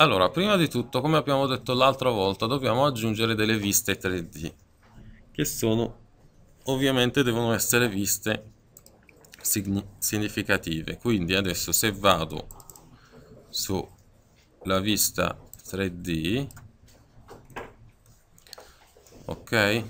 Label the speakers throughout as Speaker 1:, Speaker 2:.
Speaker 1: Allora, prima di tutto, come abbiamo detto l'altra volta, dobbiamo aggiungere delle viste 3D, che sono, ovviamente, devono essere viste significative. Quindi adesso se vado sulla vista 3D, ok,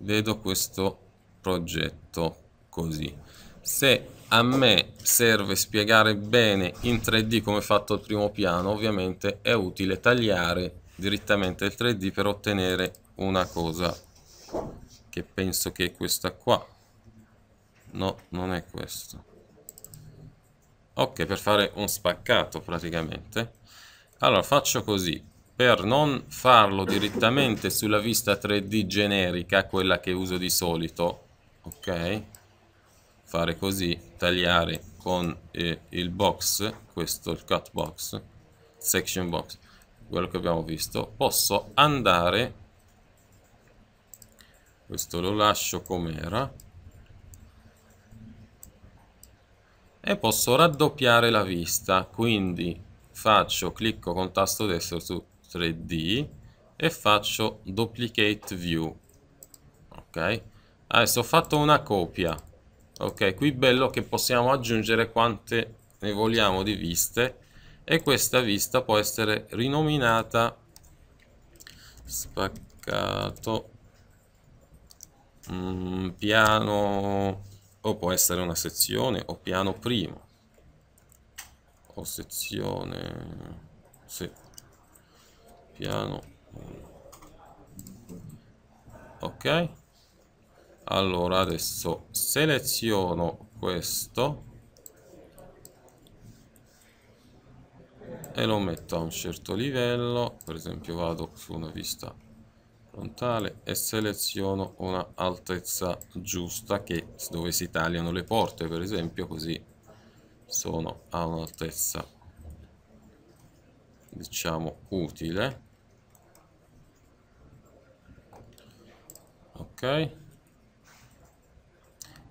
Speaker 1: vedo questo progetto così. Se a me serve spiegare bene in 3D come è fatto il primo piano, ovviamente è utile tagliare direttamente il 3D per ottenere una cosa che penso che è questa qua. No, non è questa. Ok, per fare un spaccato praticamente. Allora faccio così, per non farlo direttamente sulla vista 3D generica, quella che uso di solito, ok? fare così, tagliare con eh, il box, questo il cut box, section box, quello che abbiamo visto, posso andare, questo lo lascio come era, e posso raddoppiare la vista, quindi faccio, clicco con tasto destro su 3D e faccio duplicate view, ok? Adesso ho fatto una copia, ok qui bello che possiamo aggiungere quante ne vogliamo di viste e questa vista può essere rinominata spaccato mm, piano o può essere una sezione o piano primo o sezione sì. piano ok allora adesso seleziono questo e lo metto a un certo livello per esempio vado su una vista frontale e seleziono una altezza giusta che dove si tagliano le porte per esempio così sono a un'altezza diciamo utile ok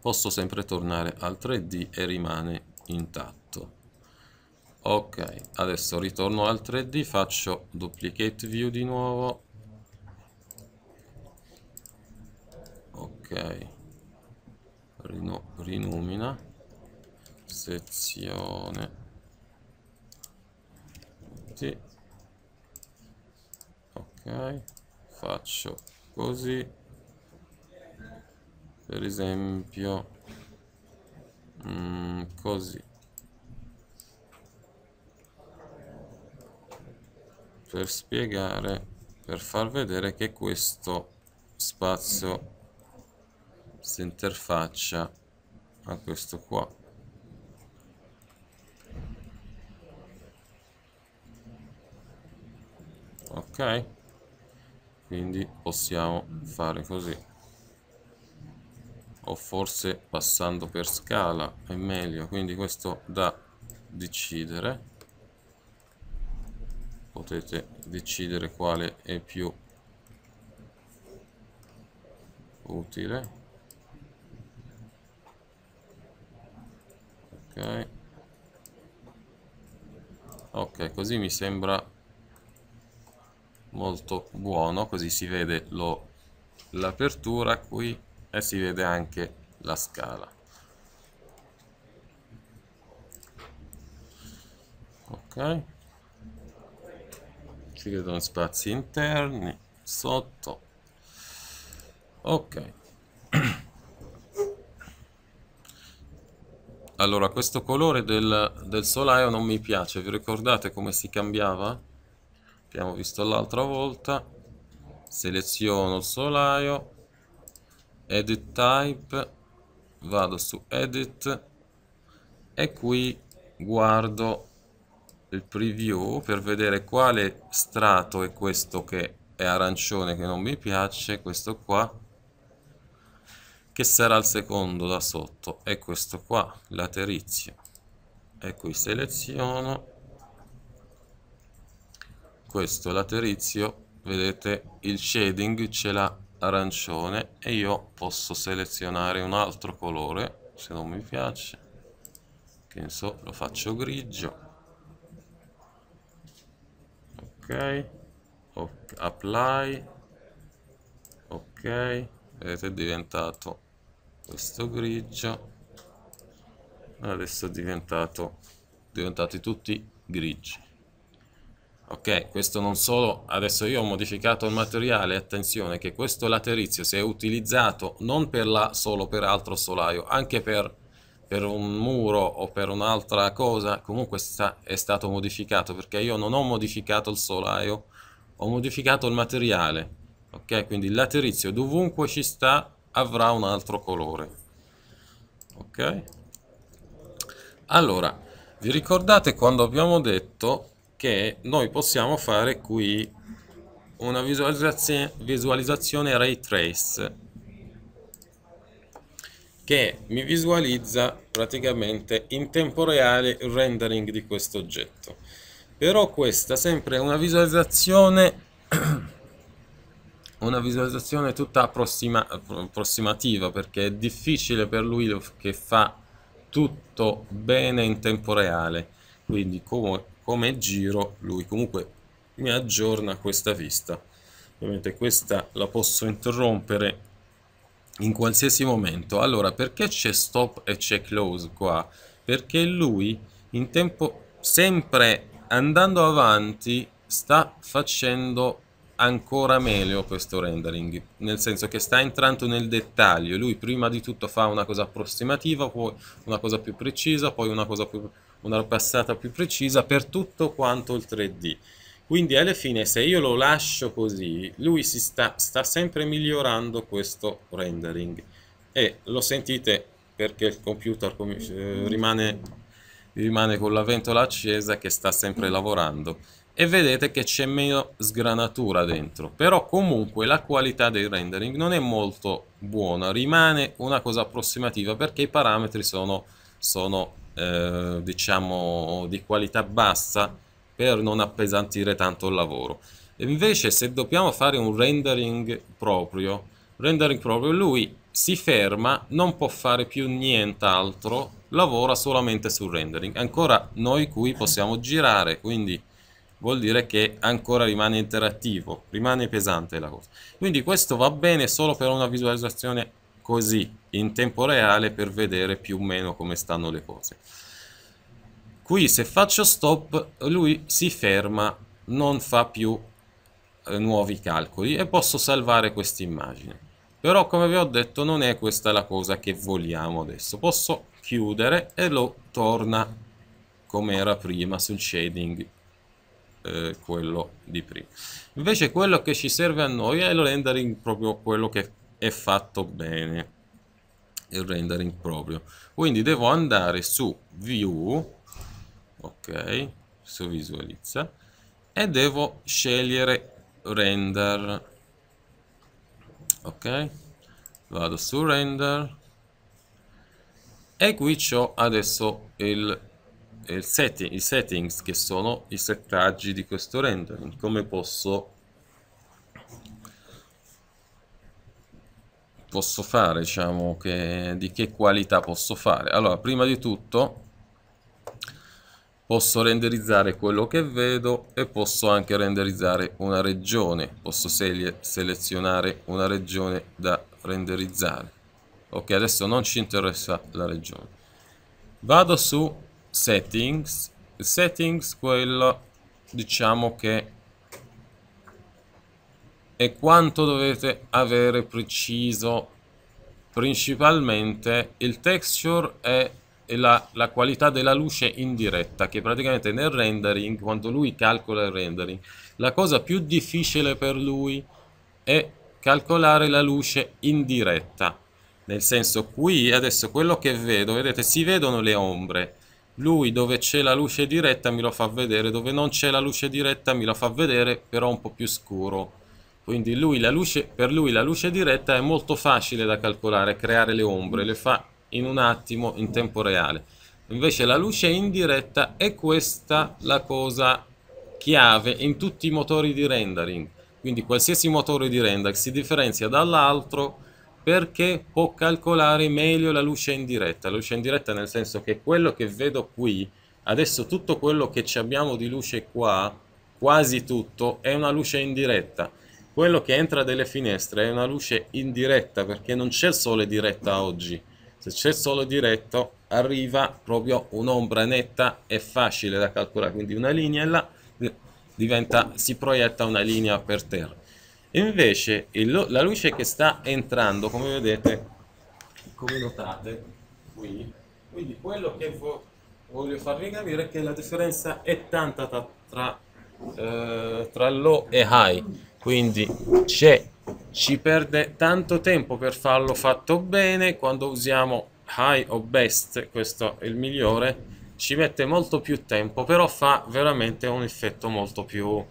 Speaker 1: posso sempre tornare al 3D e rimane intatto. Ok, adesso ritorno al 3D, faccio duplicate view di nuovo. Ok, Rino, rinomina, sezione T. Ok, faccio così per esempio mm, così per spiegare per far vedere che questo spazio si interfaccia a questo qua ok quindi possiamo fare così o forse passando per scala è meglio quindi questo da decidere potete decidere quale è più utile ok ok così mi sembra molto buono così si vede l'apertura qui e si vede anche la scala ok ci vedono spazi interni sotto ok allora questo colore del, del, solaio non mi piace vi ricordate come si cambiava? abbiamo visto l'altra volta seleziono il solaio edit type vado su edit e qui guardo il preview per vedere quale strato è questo che è arancione che non mi piace questo qua che sarà il secondo da sotto è questo qua laterizio e qui seleziono questo laterizio vedete il shading ce l'ha arancione e io posso selezionare un altro colore se non mi piace che so lo faccio grigio ok ok apply ok vedete è diventato questo grigio adesso è diventato diventati tutti grigi Ok, questo non solo, adesso io ho modificato il materiale, attenzione che questo laterizio si è utilizzato non per la solo per altro solaio, anche per, per un muro o per un'altra cosa, comunque sta, è stato modificato perché io non ho modificato il solaio, ho modificato il materiale, ok? Quindi il laterizio dovunque ci sta avrà un altro colore, ok? Allora, vi ricordate quando abbiamo detto che noi possiamo fare qui una visualizzazione, visualizzazione ray trace che mi visualizza praticamente in tempo reale il rendering di questo oggetto però questa sempre è una visualizzazione una visualizzazione tutta approssima, approssimativa perché è difficile per lui che fa tutto bene in tempo reale quindi come come giro lui comunque mi aggiorna questa vista ovviamente questa la posso interrompere in qualsiasi momento allora perché c'è stop e c'è close qua perché lui in tempo sempre andando avanti sta facendo ancora meglio questo rendering nel senso che sta entrando nel dettaglio lui prima di tutto fa una cosa approssimativa poi una cosa più precisa poi una cosa più una passata più precisa per tutto quanto il 3D. Quindi alla fine se io lo lascio così, lui si sta, sta sempre migliorando questo rendering. E lo sentite perché il computer eh, rimane, rimane con la ventola accesa che sta sempre lavorando. E vedete che c'è meno sgranatura dentro. Però comunque la qualità del rendering non è molto buona, rimane una cosa approssimativa perché i parametri sono, sono eh, diciamo di qualità bassa per non appesantire tanto il lavoro. E invece se dobbiamo fare un rendering proprio, rendering proprio lui si ferma, non può fare più nient'altro, lavora solamente sul rendering. Ancora noi qui possiamo girare, quindi vuol dire che ancora rimane interattivo, rimane pesante la cosa. Quindi questo va bene solo per una visualizzazione così in tempo reale per vedere più o meno come stanno le cose. Qui se faccio stop lui si ferma, non fa più eh, nuovi calcoli e posso salvare questa immagine. Però come vi ho detto non è questa la cosa che vogliamo adesso. Posso chiudere e lo torna come era prima sul shading eh, quello di prima invece quello che ci serve a noi è il rendering proprio quello che è fatto bene il rendering proprio quindi devo andare su view ok su visualizza e devo scegliere render ok vado su render e qui ho adesso il, il setting, i settings che sono i settaggi di questo rendering come posso posso fare, diciamo, che, di che qualità posso fare. Allora, prima di tutto posso renderizzare quello che vedo e posso anche renderizzare una regione, posso selezionare una regione da renderizzare. Ok, adesso non ci interessa la regione. Vado su settings, settings quello diciamo che e quanto dovete avere preciso principalmente il texture e la, la, qualità della luce indiretta che praticamente nel rendering quando lui calcola il rendering la cosa più difficile per lui è calcolare la luce indiretta nel senso qui adesso quello che vedo vedete si vedono le ombre lui dove c'è la luce diretta me lo fa vedere dove non c'è la luce diretta me lo fa vedere però un po' più scuro quindi lui, luce, per lui la luce diretta è molto facile da calcolare, creare le ombre, le fa in un attimo, in tempo reale. Invece la luce indiretta è questa la cosa chiave in tutti i motori di rendering. Quindi qualsiasi motore di rendering si differenzia dall'altro perché può calcolare meglio la luce indiretta. La luce indiretta nel senso che quello che vedo qui, adesso tutto quello che abbiamo di luce qua, quasi tutto, è una luce indiretta quello che entra dalle finestre è una luce indiretta perché non c'è il sole diretta oggi. Se c'è il sole diretto arriva proprio un'ombra netta e facile da calcolare, quindi una linea e là diventa, si proietta una linea per terra. Invece il, la luce che sta entrando, come vedete, come notate qui, quindi quello che vo, voglio farvi capire è che la differenza è tanta tra, tra, eh, tra low e high quindi c'è ci perde tanto tempo per farlo fatto bene quando usiamo high o best questo è il migliore ci mette molto più tempo però fa veramente un effetto molto più,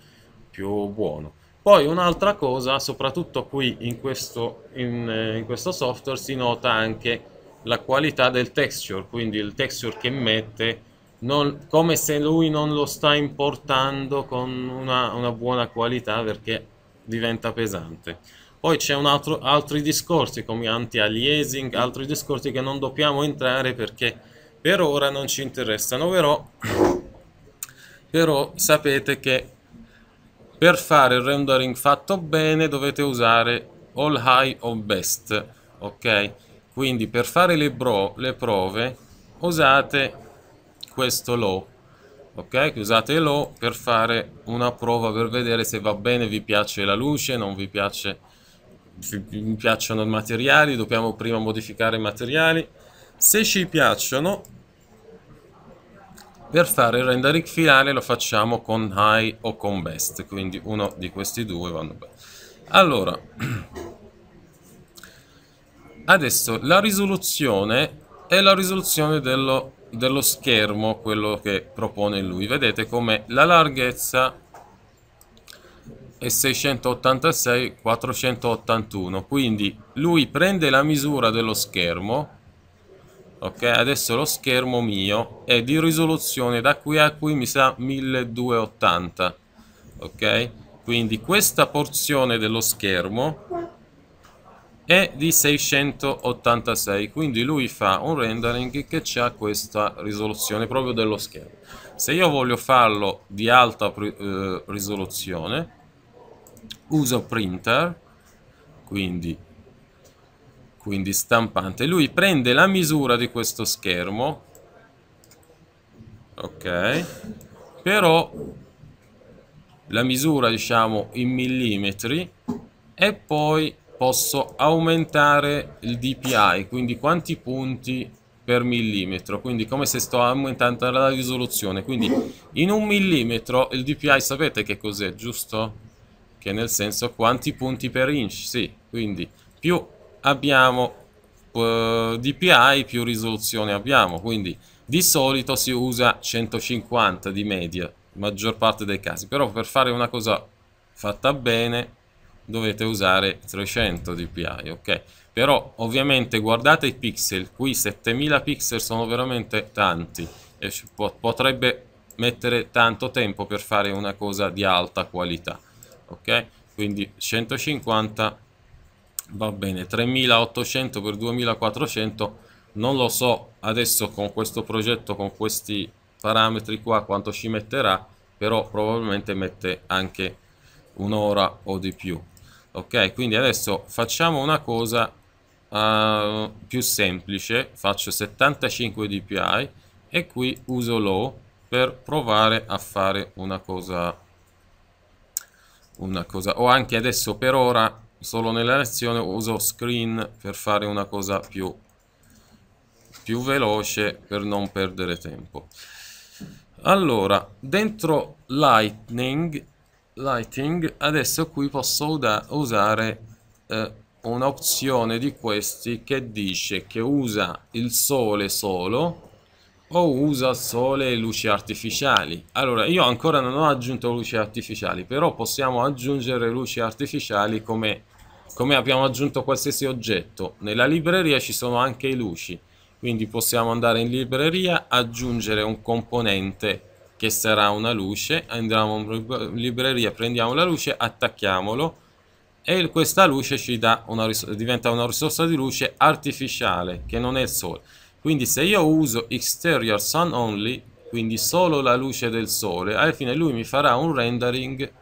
Speaker 1: più buono poi un'altra cosa soprattutto qui in questo, in, in questo software si nota anche la qualità del texture quindi il texture che mette non, come se lui non lo sta importando con una, una buona qualità perché diventa pesante. Poi c'è un altro, altri discorsi come anti-aliasing, altri discorsi che non dobbiamo entrare perché per ora non ci interessano, però, però sapete che per fare il rendering fatto bene dovete usare all high o best, ok? Quindi per fare le, bro, le prove usate questo low ok usate l'O per fare una prova per vedere se va bene vi piace la luce non vi piace vi piacciono i materiali dobbiamo prima modificare i materiali se ci piacciono per fare il rendering finale lo facciamo con high o con best quindi uno di questi due vanno bene allora adesso la risoluzione è la risoluzione dello dello schermo quello che propone lui. Vedete come la larghezza è 686 481 quindi lui prende la misura dello schermo ok adesso lo schermo mio è di risoluzione da qui a qui mi sa 1280 ok quindi questa porzione dello schermo è di 686 quindi lui fa un rendering che ha questa risoluzione proprio dello schermo se io voglio farlo di alta eh, risoluzione uso printer quindi, quindi stampante lui prende la misura di questo schermo ok però la misura diciamo in millimetri e poi posso aumentare il DPI, quindi quanti punti per millimetro, quindi come se sto aumentando la risoluzione. Quindi in un millimetro il DPI sapete che cos'è, giusto? Che nel senso quanti punti per inch, sì. Quindi più abbiamo eh, DPI, più risoluzione abbiamo. Quindi di solito si usa 150 di media, maggior parte dei casi. Però per fare una cosa fatta bene dovete usare 300 dpi ok però ovviamente guardate i pixel qui 7000 pixel sono veramente tanti e potrebbe mettere tanto tempo per fare una cosa di alta qualità ok quindi 150 va bene 3800 x 2400 non lo so adesso con questo progetto con questi parametri qua quanto ci metterà però probabilmente mette anche un'ora o di più ok quindi adesso facciamo una cosa uh, più semplice faccio 75 dpi e qui uso low per provare a fare una cosa una cosa o anche adesso per ora solo nella lezione uso screen per fare una cosa più più veloce per non perdere tempo allora dentro lightning lighting adesso qui posso usare eh, un'opzione di questi che dice che usa il sole solo o usa sole e luci artificiali allora io ancora non ho aggiunto luci artificiali però possiamo aggiungere luci artificiali come, come abbiamo aggiunto qualsiasi oggetto nella libreria ci sono anche i luci quindi possiamo andare in libreria aggiungere un componente che sarà una luce, andiamo in libreria, prendiamo la luce, attacchiamolo e questa luce ci dà una diventa una risorsa di luce artificiale che non è il sole. Quindi se io uso exterior sun only, quindi solo la luce del sole, alla fine lui mi farà un rendering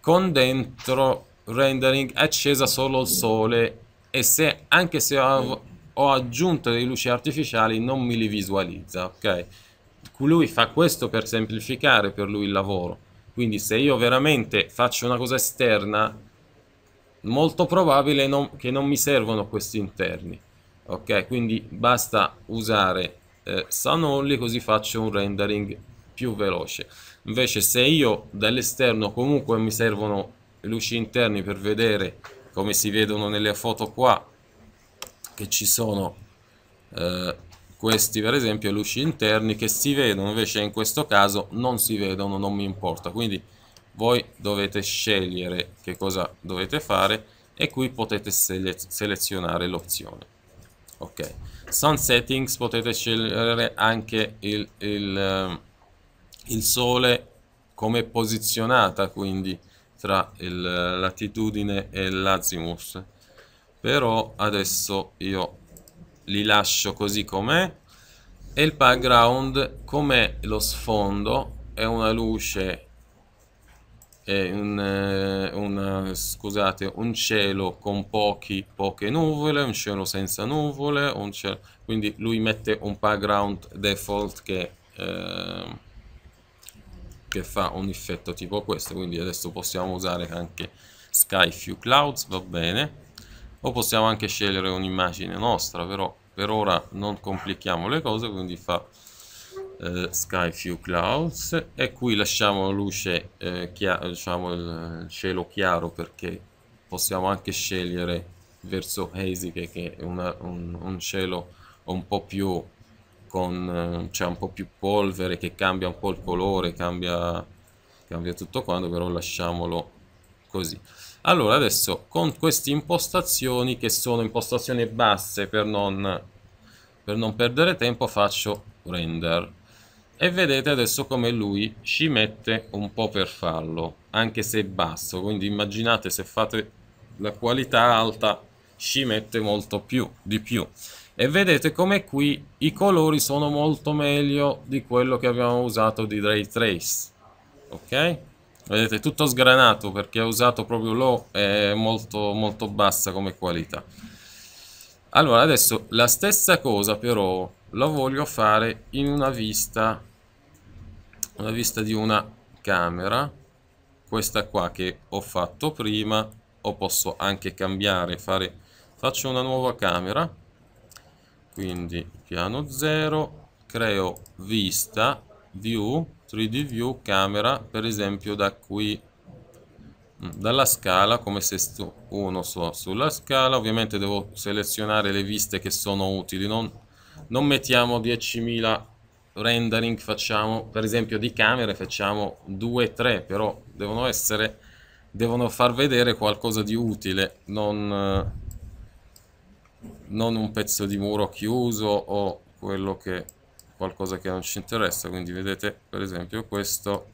Speaker 1: con dentro rendering accesa solo il sole e se anche se ho, ho aggiunto delle luci artificiali non me li visualizza, ok? Lui fa questo per semplificare per lui il lavoro. Quindi se io veramente faccio una cosa esterna, molto probabile non, che non mi servono questi interni. Ok, quindi basta usare eh, Only così faccio un rendering più veloce. Invece se io dall'esterno comunque mi servono luci interni per vedere come si vedono nelle foto qua che ci sono eh, questi per esempio luci interni che si vedono invece in questo caso non si vedono non mi importa quindi voi dovete scegliere che cosa dovete fare e qui potete sele selezionare l'opzione ok sun settings potete scegliere anche il, il, ehm, il sole come posizionata quindi tra latitudine e l'azimuth però adesso io li lascio così com'è e il background come lo sfondo è una luce è un, eh, un, scusate, un cielo con pochi, poche nuvole, un cielo senza nuvole, un cielo, quindi lui mette un background default che, eh, che fa un effetto tipo questo, quindi adesso possiamo usare anche Sky Few Clouds, va bene, o possiamo anche scegliere un'immagine nostra, però per ora non complichiamo le cose quindi fa eh, sky few clouds e qui lasciamo la luce eh, diciamo il cielo chiaro perché possiamo anche scegliere verso hazy che, è una, un, un, cielo un po più con eh, c'è un po più polvere che cambia un po il colore cambia cambia tutto quanto però lasciamolo così allora, adesso con queste impostazioni, che sono impostazioni basse per non, per non perdere tempo, faccio render. E vedete adesso come lui ci mette un po' per farlo, anche se è basso. Quindi immaginate se fate la qualità alta, ci mette molto più, di più e vedete come qui i colori sono molto meglio di quello che abbiamo usato di Ray Trace ok? vedete tutto sgranato perché ho usato proprio l'O è molto molto bassa come qualità allora adesso la stessa cosa però lo voglio fare in una vista una vista di una camera questa qua che ho fatto prima o posso anche cambiare fare faccio una nuova camera quindi piano 0 creo vista view 3D View camera per esempio da qui mm, dalla scala come se sto uno so sulla scala ovviamente devo selezionare le viste che sono utili non, non mettiamo 10.000 rendering facciamo per esempio di camere facciamo 2 3 però devono essere devono far vedere qualcosa di utile non, non un pezzo di muro chiuso o quello che qualcosa che non ci interessa quindi vedete per esempio questo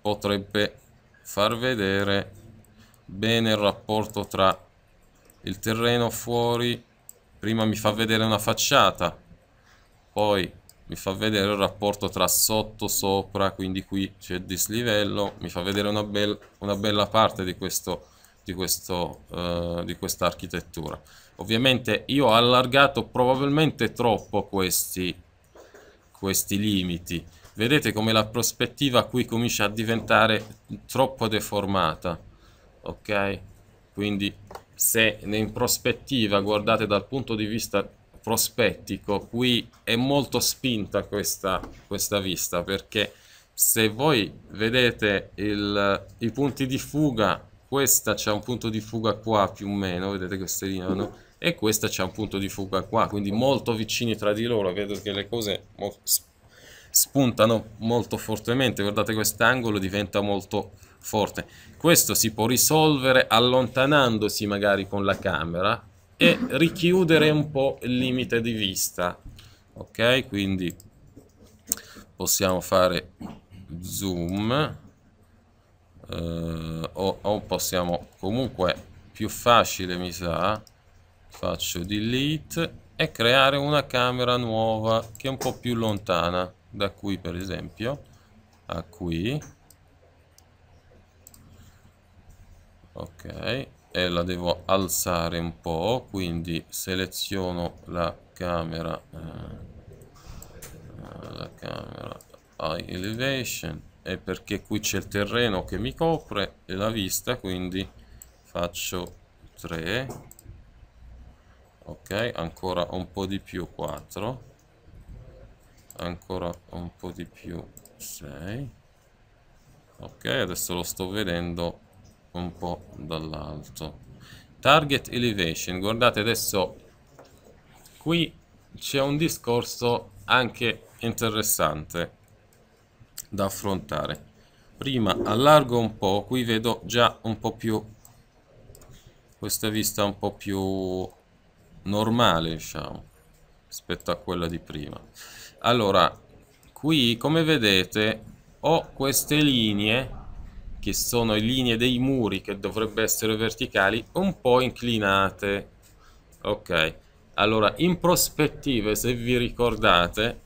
Speaker 1: potrebbe far vedere bene il rapporto tra il terreno fuori prima mi fa vedere una facciata poi mi fa vedere il rapporto tra sotto sopra quindi qui c'è il dislivello mi fa vedere una, bel, una bella parte di questo di, questo, uh, di questa architettura ovviamente io ho allargato probabilmente troppo questi questi limiti. Vedete come la prospettiva qui comincia a diventare troppo deformata, ok? Quindi se in prospettiva guardate dal punto di vista prospettico, qui è molto spinta questa, questa vista perché se voi vedete il, i punti di fuga, questa c'è un punto di fuga qua più o meno, vedete queste linee, no? e questa c'è un punto di fuga qua, quindi molto vicini tra di loro, vedo che le cose spuntano molto fortemente, guardate quest'angolo diventa molto forte. Questo si può risolvere allontanandosi magari con la camera e richiudere un po' il limite di vista, ok? Quindi possiamo fare zoom eh, o, o possiamo comunque più facile mi sa faccio delete e creare una camera nuova che è un po' più lontana da qui per esempio a qui ok e la devo alzare un po' quindi seleziono la camera eh, la camera high elevation e perché qui c'è il terreno che mi copre e la vista quindi faccio 3 ok ancora un po' di più 4 ancora un po' di più 6 ok adesso lo sto vedendo un po' dall'alto target elevation guardate adesso qui c'è un discorso anche interessante da affrontare prima allargo un po' qui vedo già un po' più questa vista un po' più normale, diciamo, rispetto a quella di prima. Allora, qui come vedete ho queste linee che sono le linee dei muri che dovrebbero essere verticali un po' inclinate ok allora in prospettiva se vi ricordate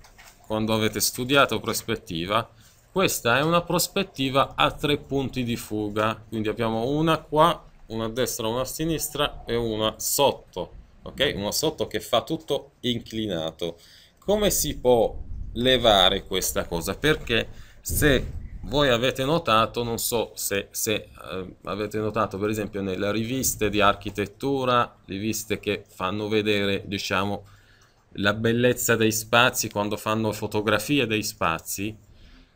Speaker 1: quando avete studiato prospettiva questa è una prospettiva a tre punti di fuga quindi abbiamo una qua una a destra una a sinistra e una sotto ok? Uno sotto che fa tutto inclinato. Come si può levare questa cosa? Perché se voi avete notato, non so se, se eh, avete notato per esempio nelle riviste di architettura, riviste che fanno vedere diciamo la bellezza dei spazi quando fanno fotografie dei spazi,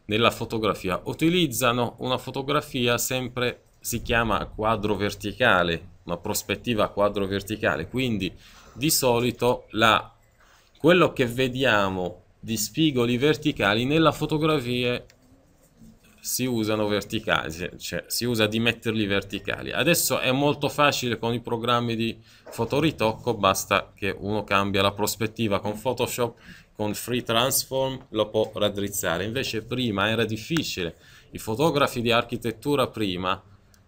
Speaker 1: nella fotografia utilizzano una fotografia sempre si chiama quadro verticale una prospettiva a quadro verticale, quindi di solito la, quello che vediamo di spigoli verticali nella fotografia si usano verticali, cioè, cioè si usa di metterli verticali. Adesso è molto facile con i programmi di fotoritocco, basta che uno cambia la prospettiva con Photoshop, con Free Transform lo può raddrizzare. Invece prima era difficile, i fotografi di architettura prima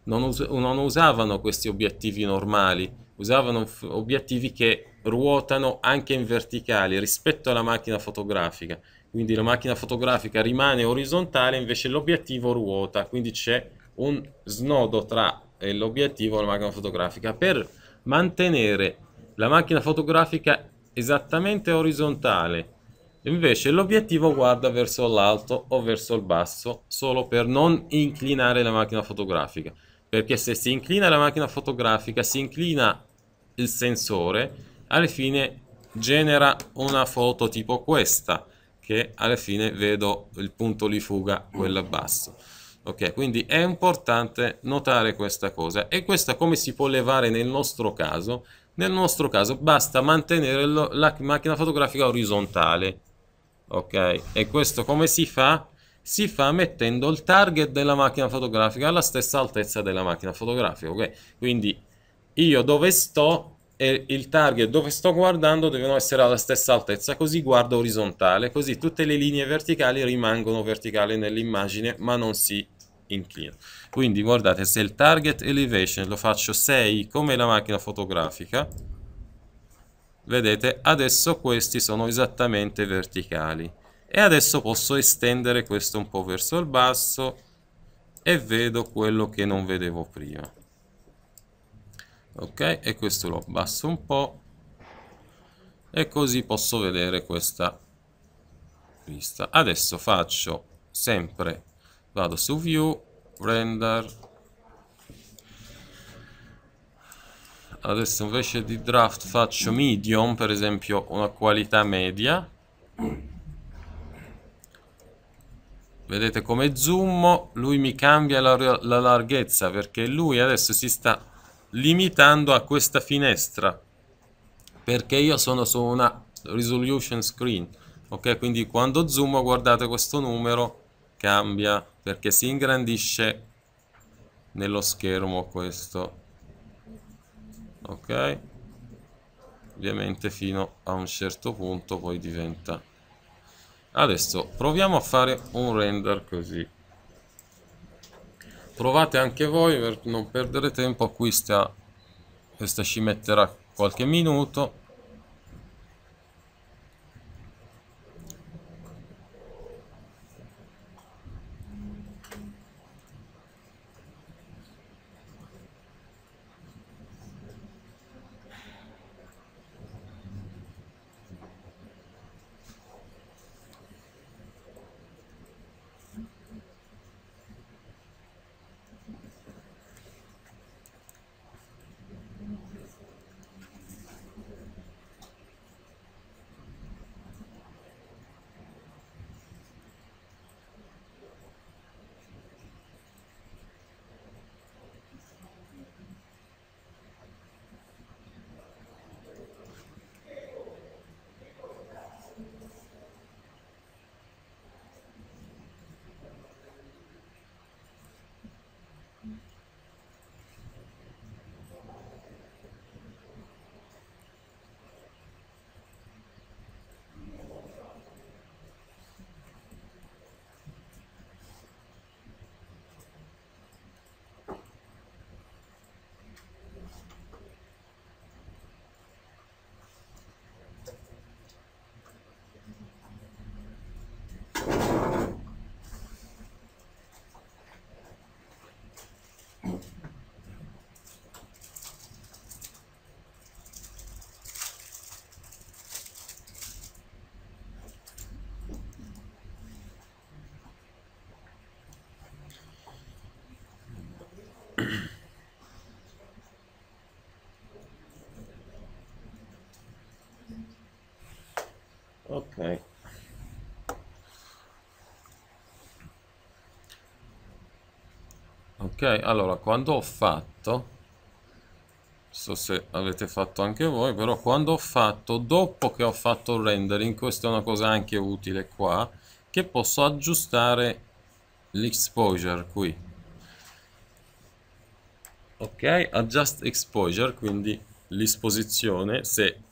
Speaker 1: non, us non usavano questi obiettivi normali, usavano obiettivi che ruotano anche in verticali rispetto alla macchina fotografica. Quindi la macchina fotografica rimane orizzontale, invece l'obiettivo ruota, quindi c'è un snodo tra eh, l'obiettivo e la macchina fotografica. Per mantenere la macchina fotografica esattamente orizzontale, invece l'obiettivo guarda verso l'alto o verso il basso solo per non inclinare la macchina fotografica perché se si inclina la macchina fotografica, si inclina il sensore, alla fine genera una foto tipo questa, che alla fine vedo il punto di fuga, quello basso. Ok, quindi è importante notare questa cosa. E questa come si può levare nel nostro caso? Nel nostro caso basta mantenere lo, la macchina fotografica orizzontale. Ok, e questo come si fa? si fa mettendo il target della macchina fotografica alla stessa altezza della macchina fotografica. ok Quindi io dove sto e il target dove sto guardando devono essere alla stessa altezza, così guardo orizzontale, così tutte le linee verticali rimangono verticali nell'immagine ma non si inclinano. Quindi guardate, se il target elevation lo faccio 6 come la macchina fotografica, vedete adesso questi sono esattamente verticali e adesso posso estendere questo un po' verso il basso e vedo quello che non vedevo prima ok e questo lo abbasso un po' e così posso vedere questa vista adesso faccio sempre vado su view render adesso invece di draft faccio medium per esempio una qualità media vedete come zoom, lui mi cambia la, la larghezza perché lui adesso si sta limitando a questa finestra perché io sono su una resolution screen ok quindi quando zoom guardate questo numero cambia perché si ingrandisce nello schermo questo ok ovviamente fino a un certo punto poi diventa adesso proviamo a fare un render così provate anche voi per non perdere tempo qui sta, questa ci metterà qualche minuto ok ok allora quando ho fatto non so se avete fatto anche voi però quando ho fatto dopo che ho fatto il rendering questa è una cosa anche utile qua che posso aggiustare l'exposure qui ok adjust exposure quindi l'esposizione se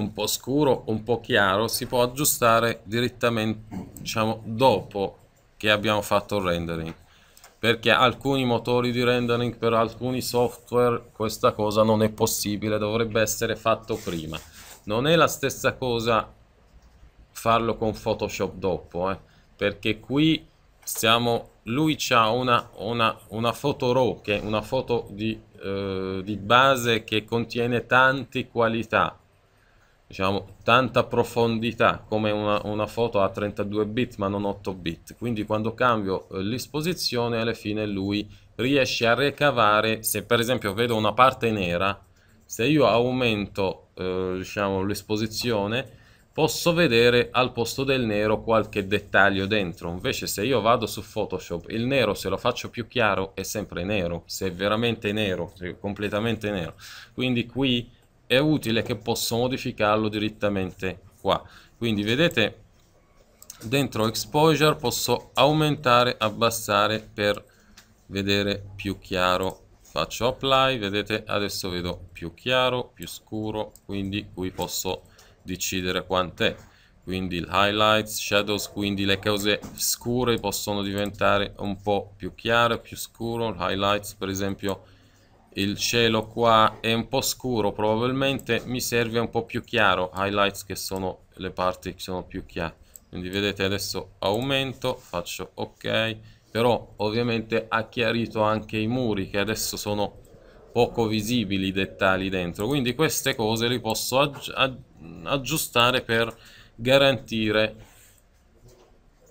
Speaker 1: un po' scuro, un po' chiaro, si può aggiustare direttamente diciamo, dopo che abbiamo fatto il rendering. Perché alcuni motori di rendering per alcuni software questa cosa non è possibile, dovrebbe essere fatto prima. Non è la stessa cosa farlo con Photoshop dopo, eh, perché qui stiamo, lui ha una, una, una foto RAW, che è una foto di, eh, di base che contiene tante qualità, diciamo, tanta profondità come una, una, foto a 32 bit ma non 8 bit quindi quando cambio eh, l'esposizione alla fine lui riesce a recavare se per esempio vedo una parte nera se io aumento eh, diciamo, l'esposizione posso vedere al posto del nero qualche dettaglio dentro invece se io vado su photoshop il nero se lo faccio più chiaro è sempre nero se è veramente nero se è completamente nero quindi qui è utile che posso modificarlo direttamente qua quindi vedete dentro exposure posso aumentare abbassare per vedere più chiaro faccio apply vedete adesso vedo più chiaro più scuro quindi qui posso decidere quant'è quindi il highlights shadows quindi le cose scure possono diventare un po più chiare più scuro highlights per esempio il cielo qua è un po' scuro probabilmente mi serve un po' più chiaro highlights che sono le parti che sono più chiare quindi vedete adesso aumento faccio ok però ovviamente ha chiarito anche i muri che adesso sono poco visibili i dettagli dentro quindi queste cose li posso aggi aggiustare per garantire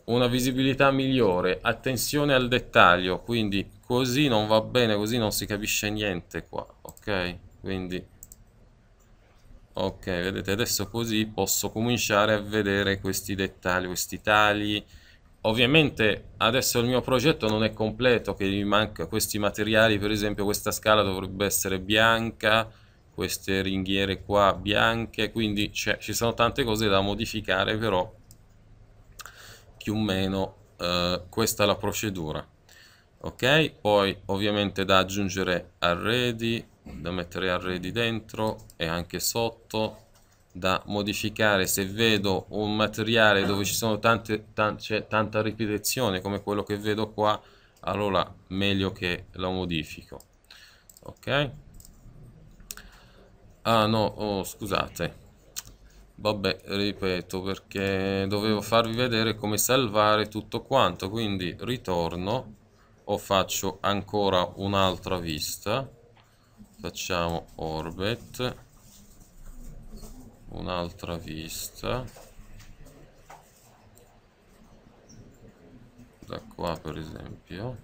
Speaker 1: una visibilità migliore, attenzione al dettaglio, quindi così non va bene, così non si capisce niente qua, ok? Quindi, ok, vedete adesso così posso cominciare a vedere questi dettagli, questi tagli. Ovviamente adesso il mio progetto non è completo, che mi manca questi materiali, per esempio questa scala dovrebbe essere bianca, queste ringhiere qua bianche, quindi ci sono tante cose da modificare però più o meno eh, questa è la procedura ok poi ovviamente da aggiungere arredi da mettere arredi dentro e anche sotto da modificare se vedo un materiale dove ci sono tante, tante tanta ripetizione come quello che vedo qua allora meglio che lo modifico ok ah no oh, scusate vabbè ripeto perché dovevo farvi vedere come salvare tutto quanto quindi ritorno o faccio ancora un'altra vista facciamo orbit un'altra vista da qua per esempio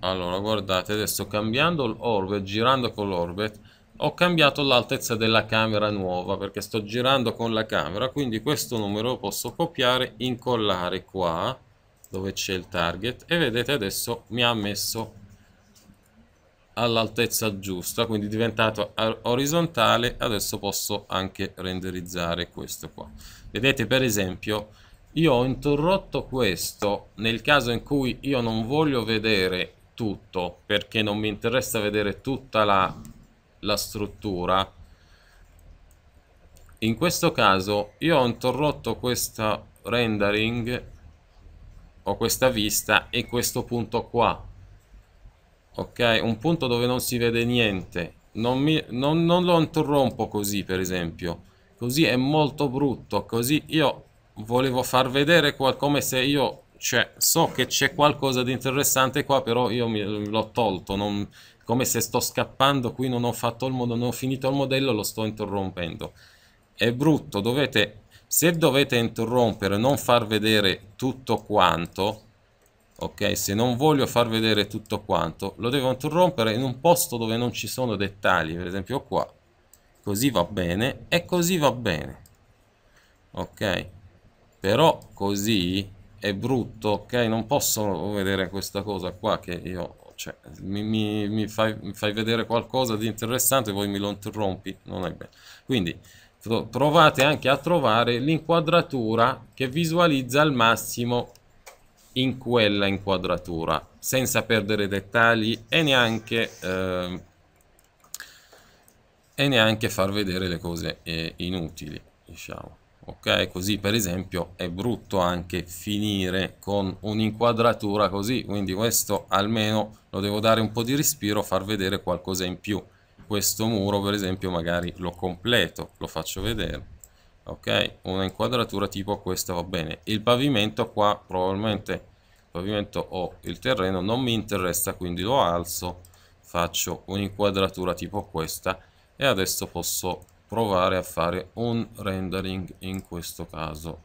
Speaker 1: allora guardate, adesso cambiando l'orbit, girando con l'orbit, ho cambiato l'altezza della camera nuova perché sto girando con la camera, quindi questo numero lo posso copiare, incollare qua dove c'è il target e vedete adesso mi ha messo all'altezza giusta, quindi è diventato orizzontale, adesso posso anche renderizzare questo qua. Vedete per esempio io ho interrotto questo nel caso in cui io non voglio vedere tutto perché non mi interessa vedere tutta la, la struttura in questo caso io ho interrotto questo rendering o questa vista e questo punto qua ok un punto dove non si vede niente non, mi, non, non lo interrompo così per esempio così è molto brutto così io volevo far vedere qua, come se io cioè, so che c'è qualcosa di interessante qua, però io l'ho tolto, non, come se sto scappando, qui non ho fatto il modo, non ho finito il modello, lo sto interrompendo. È brutto, dovete, se dovete interrompere, non far vedere tutto quanto, ok? Se non voglio far vedere tutto quanto, lo devo interrompere in un posto dove non ci sono dettagli, per esempio qua. Così va bene e così va bene. Ok? però così è brutto ok non posso vedere questa cosa qua che io cioè, mi, mi, mi, fai, mi fai vedere qualcosa di interessante e poi mi lo interrompi non è bene quindi provate anche a trovare l'inquadratura che visualizza al massimo in quella inquadratura senza perdere dettagli e neanche eh, e neanche far vedere le cose eh, inutili diciamo ok così per esempio è brutto anche finire con un'inquadratura così quindi questo almeno lo devo dare un po di respiro far vedere qualcosa in più questo muro per esempio magari lo completo lo faccio vedere ok una inquadratura tipo questa va bene il pavimento qua probabilmente il pavimento o il terreno non mi interessa quindi lo alzo faccio un'inquadratura tipo questa e adesso posso provare a fare un rendering in questo caso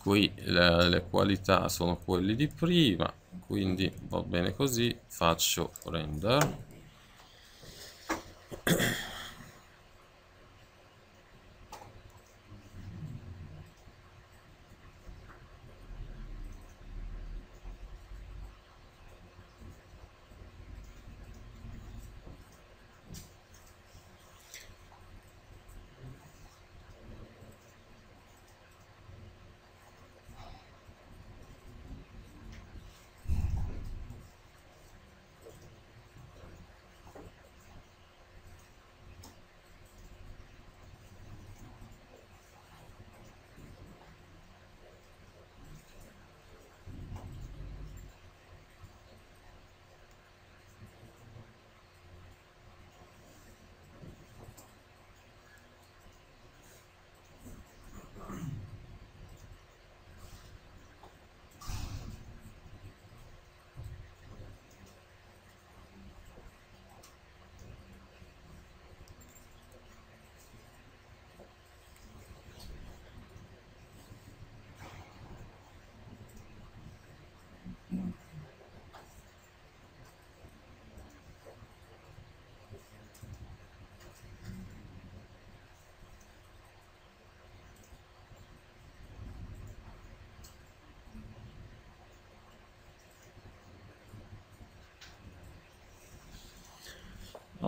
Speaker 1: qui le, le qualità sono quelle di prima quindi va bene così faccio render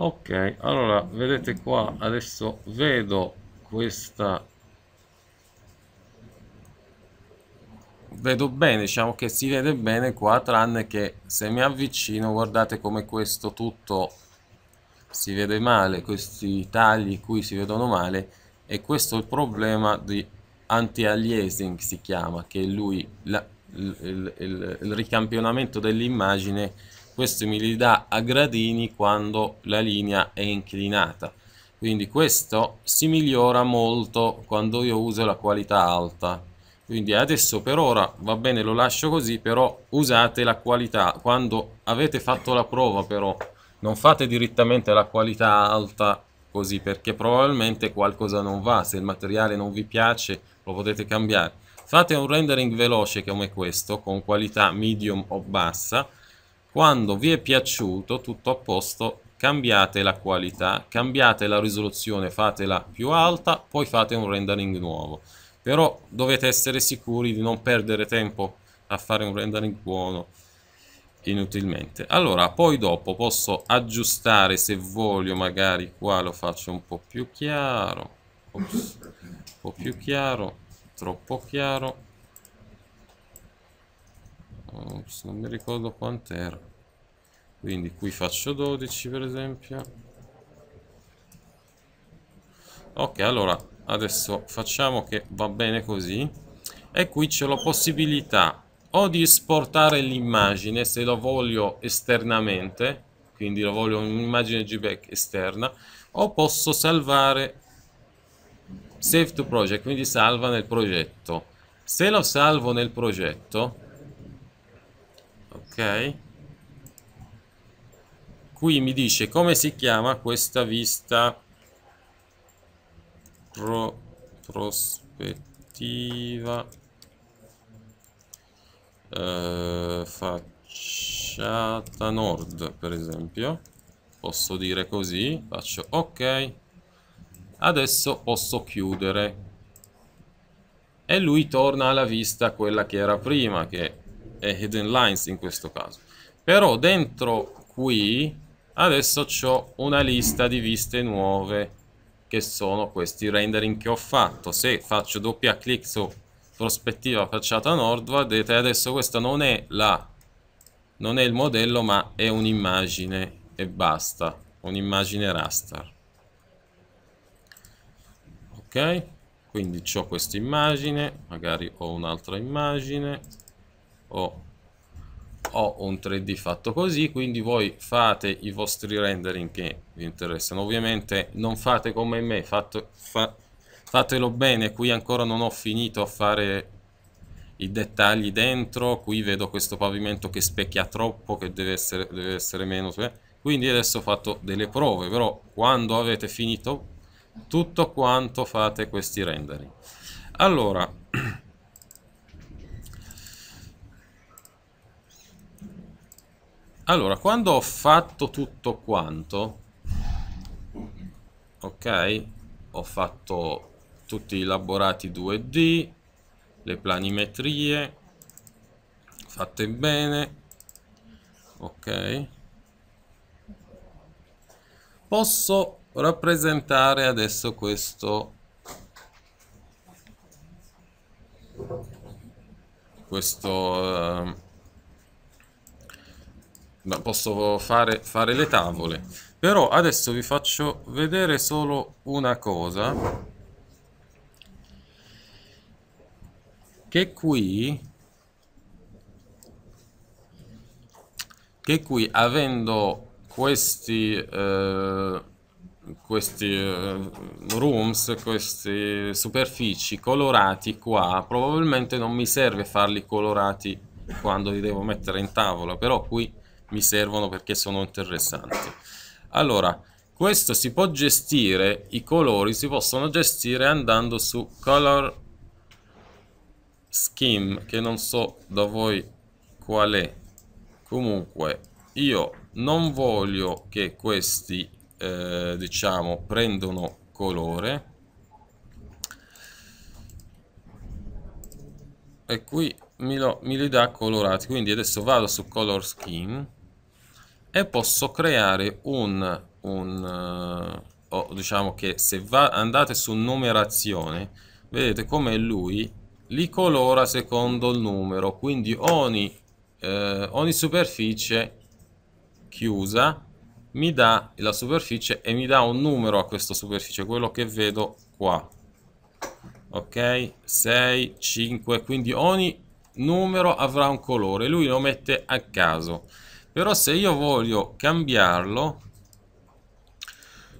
Speaker 1: ok allora vedete qua adesso vedo questa vedo bene diciamo che si vede bene qua tranne che se mi avvicino guardate come questo tutto si vede male questi tagli qui si vedono male e questo è il problema di anti-aliasing si chiama che è lui la, il, il, il, il ricampionamento dell'immagine questo mi li dà a gradini quando la linea è inclinata quindi questo si migliora molto quando io uso la qualità alta quindi adesso per ora va bene lo lascio così però usate la qualità quando avete fatto la prova però non fate direttamente la qualità alta così perché probabilmente qualcosa non va se il materiale non vi piace lo potete cambiare fate un rendering veloce come questo con qualità medium o bassa quando vi è piaciuto, tutto a posto, cambiate la qualità, cambiate la risoluzione, fatela più alta, poi fate un rendering nuovo. Però dovete essere sicuri di non perdere tempo a fare un rendering buono inutilmente. Allora, poi dopo posso aggiustare se voglio, magari qua lo faccio un po' più chiaro, Ops, un po' più chiaro, troppo chiaro, Ops, non mi ricordo quant'era. Quindi qui faccio 12 per esempio. Ok, allora adesso facciamo che va bene così. E qui c'è la possibilità o di esportare l'immagine se lo voglio esternamente, quindi lo voglio un'immagine JPEG esterna, o posso salvare Save to Project, quindi salva nel progetto. Se lo salvo nel progetto, ok qui mi dice come si chiama questa vista Pro, prospettiva eh, facciata nord per esempio posso dire così faccio ok adesso posso chiudere e lui torna alla vista quella che era prima che e hidden lines in questo caso. Però dentro qui adesso ho una lista di viste nuove che sono questi rendering che ho fatto. Se faccio doppia clic su prospettiva facciata nord, vedete adesso questa non è la non è il modello ma è un'immagine e basta, un'immagine raster. Ok? Quindi ho questa immagine, magari ho un'altra immagine ho, ho un 3D fatto così, quindi voi fate i vostri rendering che vi interessano. Ovviamente non fate come me, fate, fa, fatelo bene, qui ancora non ho finito a fare i dettagli dentro, qui vedo questo pavimento che specchia troppo, che deve essere, deve essere meno... Eh. Quindi adesso ho fatto delle prove, però quando avete finito tutto quanto fate questi rendering. Allora, Allora, quando ho fatto tutto quanto, ok, ho fatto tutti i laborati 2D, le planimetrie, fatte bene, ok, posso rappresentare adesso questo questo uh, posso fare, fare le tavole. Però adesso vi faccio vedere solo una cosa. Che qui... Che qui, avendo questi... Eh, questi eh, rooms, queste superfici colorati qua, probabilmente non mi serve farli colorati quando li devo mettere in tavola, però qui mi servono perché sono interessanti. Allora, questo si può gestire, i colori si possono gestire andando su Color Scheme, che non so da voi qual è. Comunque, io non voglio che questi, eh, diciamo, prendano colore. E qui mi, lo, me li dà colorati, quindi adesso vado su Color Scheme e posso creare un, un uh, oh, diciamo che se va, andate su numerazione vedete come lui li colora secondo il numero quindi ogni, eh, ogni superficie chiusa mi dà la superficie e mi dà un numero a questa superficie quello che vedo qua ok 6 5 quindi ogni numero avrà un colore lui lo mette a caso però se io voglio cambiarlo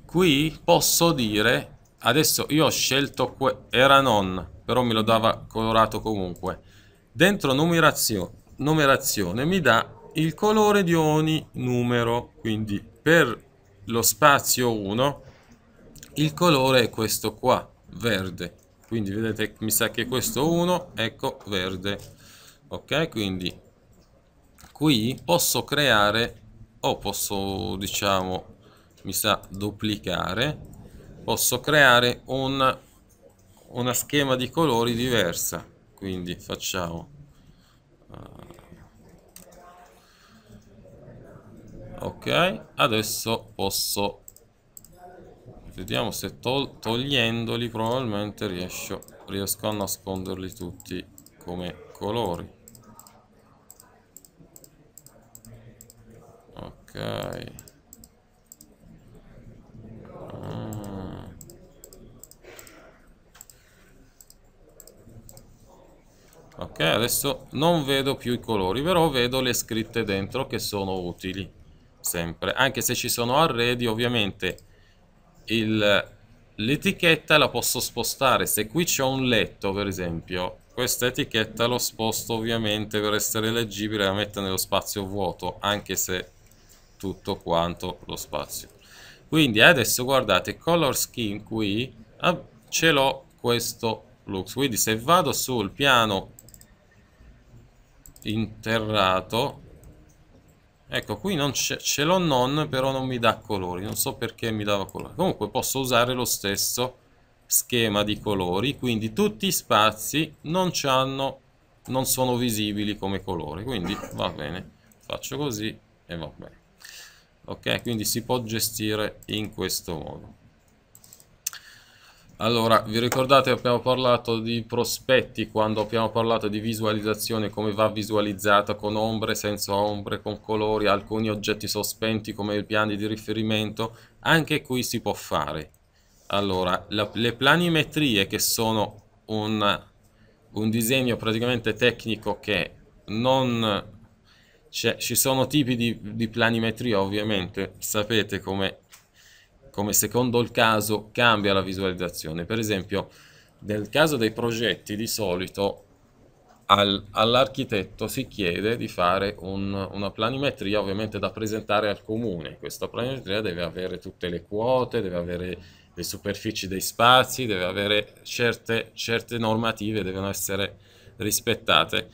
Speaker 1: qui posso dire adesso io ho scelto era non però me lo dava colorato comunque dentro numerazione, numerazione mi dà il colore di ogni numero quindi per lo spazio 1 il colore è questo qua verde quindi vedete mi sa che questo 1 ecco verde ok quindi qui posso creare o posso diciamo mi sa duplicare posso creare un, una schema di colori diversa quindi facciamo eh, ok adesso posso vediamo se to togliendoli probabilmente riesco, riesco a nasconderli tutti come colori Ok. Ah. Ok, adesso non vedo più i colori, però vedo le scritte dentro che sono utili, sempre. Anche se ci sono arredi, ovviamente l'etichetta la posso spostare. Se qui c'è un letto, per esempio, questa etichetta lo sposto ovviamente per essere leggibile la metto nello spazio vuoto anche se tutto quanto lo spazio quindi adesso guardate color scheme qui ah, ce l'ho questo lux quindi se vado sul piano interrato ecco qui non ce l'ho non però non mi dà colori non so perché mi dava colori comunque posso usare lo stesso schema di colori quindi tutti i spazi non hanno non sono visibili come colori quindi va bene faccio così e va bene ok quindi si può gestire in questo modo allora vi ricordate abbiamo parlato di prospetti quando abbiamo parlato di visualizzazione come va visualizzata con ombre senza ombre con colori alcuni oggetti sospenti come i piani di riferimento anche qui si può fare allora la, le planimetrie che sono un, un disegno praticamente tecnico che non ci sono tipi di, di, planimetria, ovviamente, sapete come, come secondo il caso cambia la visualizzazione. Per esempio, nel caso dei progetti, di solito al, all'architetto si chiede di fare un, una planimetria, ovviamente da presentare al comune. Questa planimetria deve avere tutte le quote, deve avere le superfici dei spazi, deve avere certe, certe normative, devono essere rispettate.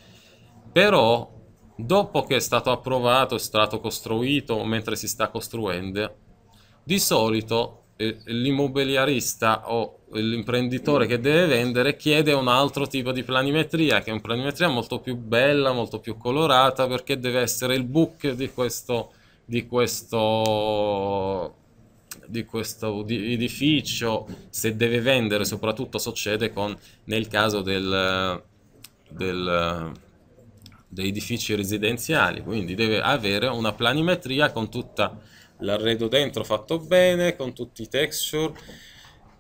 Speaker 1: Però dopo che è stato approvato, è stato costruito, mentre si sta costruendo, di solito eh, l'immobiliarista o l'imprenditore che deve vendere chiede un altro tipo di planimetria, che è una planimetria molto più bella, molto più colorata, perché deve essere il book di questo, di questo, di questo edificio, se deve vendere, soprattutto succede con, nel caso del... del dei edifici residenziali, quindi deve avere una planimetria con tutta l'arredo dentro fatto bene, con tutti i texture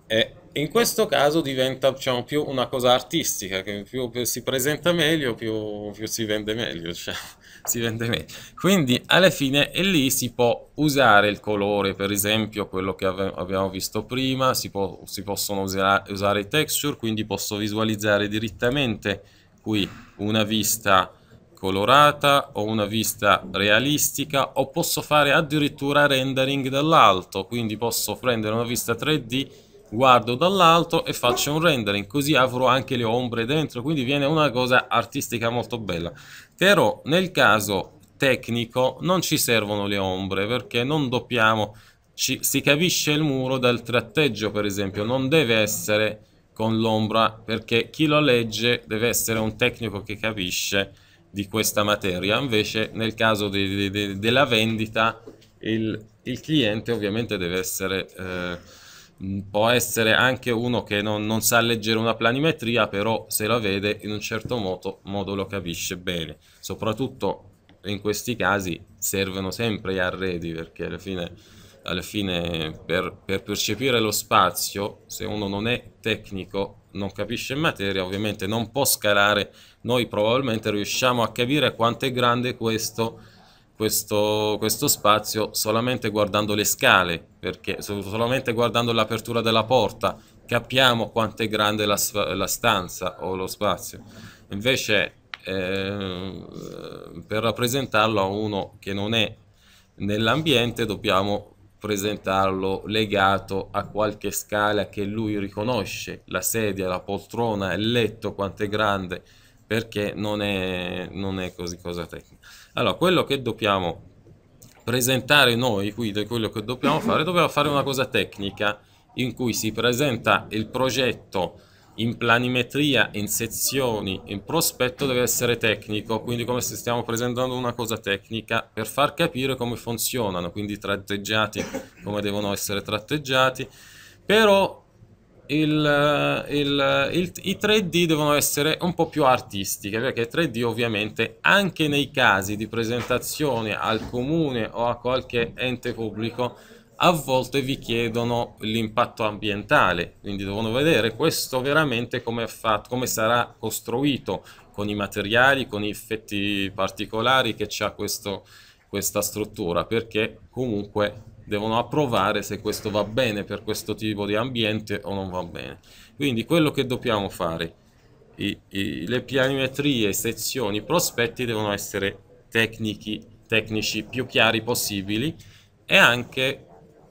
Speaker 1: e in questo caso diventa diciamo, più una cosa artistica, che più, si presenta meglio, più, più si vende meglio. Cioè, si vende meglio. Quindi alla fine è lì si può usare il colore, per esempio quello che ave, abbiamo visto prima, si, può, si possono usare, usare i texture, quindi posso visualizzare direttamente qui una vista colorata, ho una vista realistica o posso fare addirittura rendering dall'alto, quindi posso prendere una vista 3D, guardo dall'alto e faccio un rendering, così avrò anche le ombre dentro, quindi viene una cosa artistica molto bella. Però nel caso tecnico non ci servono le ombre perché non doppiamo, ci, si capisce il muro dal tratteggio per esempio, non deve essere con l'ombra perché chi lo legge deve essere un tecnico che capisce di questa materia, invece nel caso di, di, della vendita il, il, cliente ovviamente deve essere... Eh, può essere anche uno che non, non, sa leggere una planimetria, però se la vede in un certo modo, modo, lo capisce bene. Soprattutto in questi casi servono sempre gli arredi, perché alla fine alla fine per, per, percepire lo spazio, se uno non è tecnico, non capisce materia, ovviamente non può scalare, noi probabilmente riusciamo a capire quanto è grande questo, questo, questo spazio solamente guardando le scale, perché solamente guardando l'apertura della porta capiamo quanto è grande la, la stanza o lo spazio. Invece eh, per rappresentarlo a uno che non è nell'ambiente dobbiamo presentarlo legato a qualche scala che lui riconosce, la sedia, la poltrona, il letto, quanto è grande, perché non è, non è così cosa tecnica. Allora, quello che dobbiamo presentare noi, quindi quello che dobbiamo fare, dobbiamo fare una cosa tecnica in cui si presenta il progetto in planimetria, in sezioni, in prospetto deve essere tecnico, quindi come se stiamo presentando una cosa tecnica per far capire come funzionano, quindi tratteggiati come devono essere tratteggiati, però il, il, il, i 3D devono essere un po' più artistiche, perché 3D ovviamente anche nei casi di presentazione al comune o a qualche ente pubblico a volte vi chiedono l'impatto ambientale, quindi devono vedere questo veramente come, fatto, come sarà costruito con i materiali, con gli effetti particolari che ha questo, questa struttura, perché comunque devono approvare se questo va bene per questo tipo di ambiente o non va bene. Quindi quello che dobbiamo fare, i, i, le pianimetrie, sezioni, prospetti devono essere tecnici, tecnici più chiari possibili e anche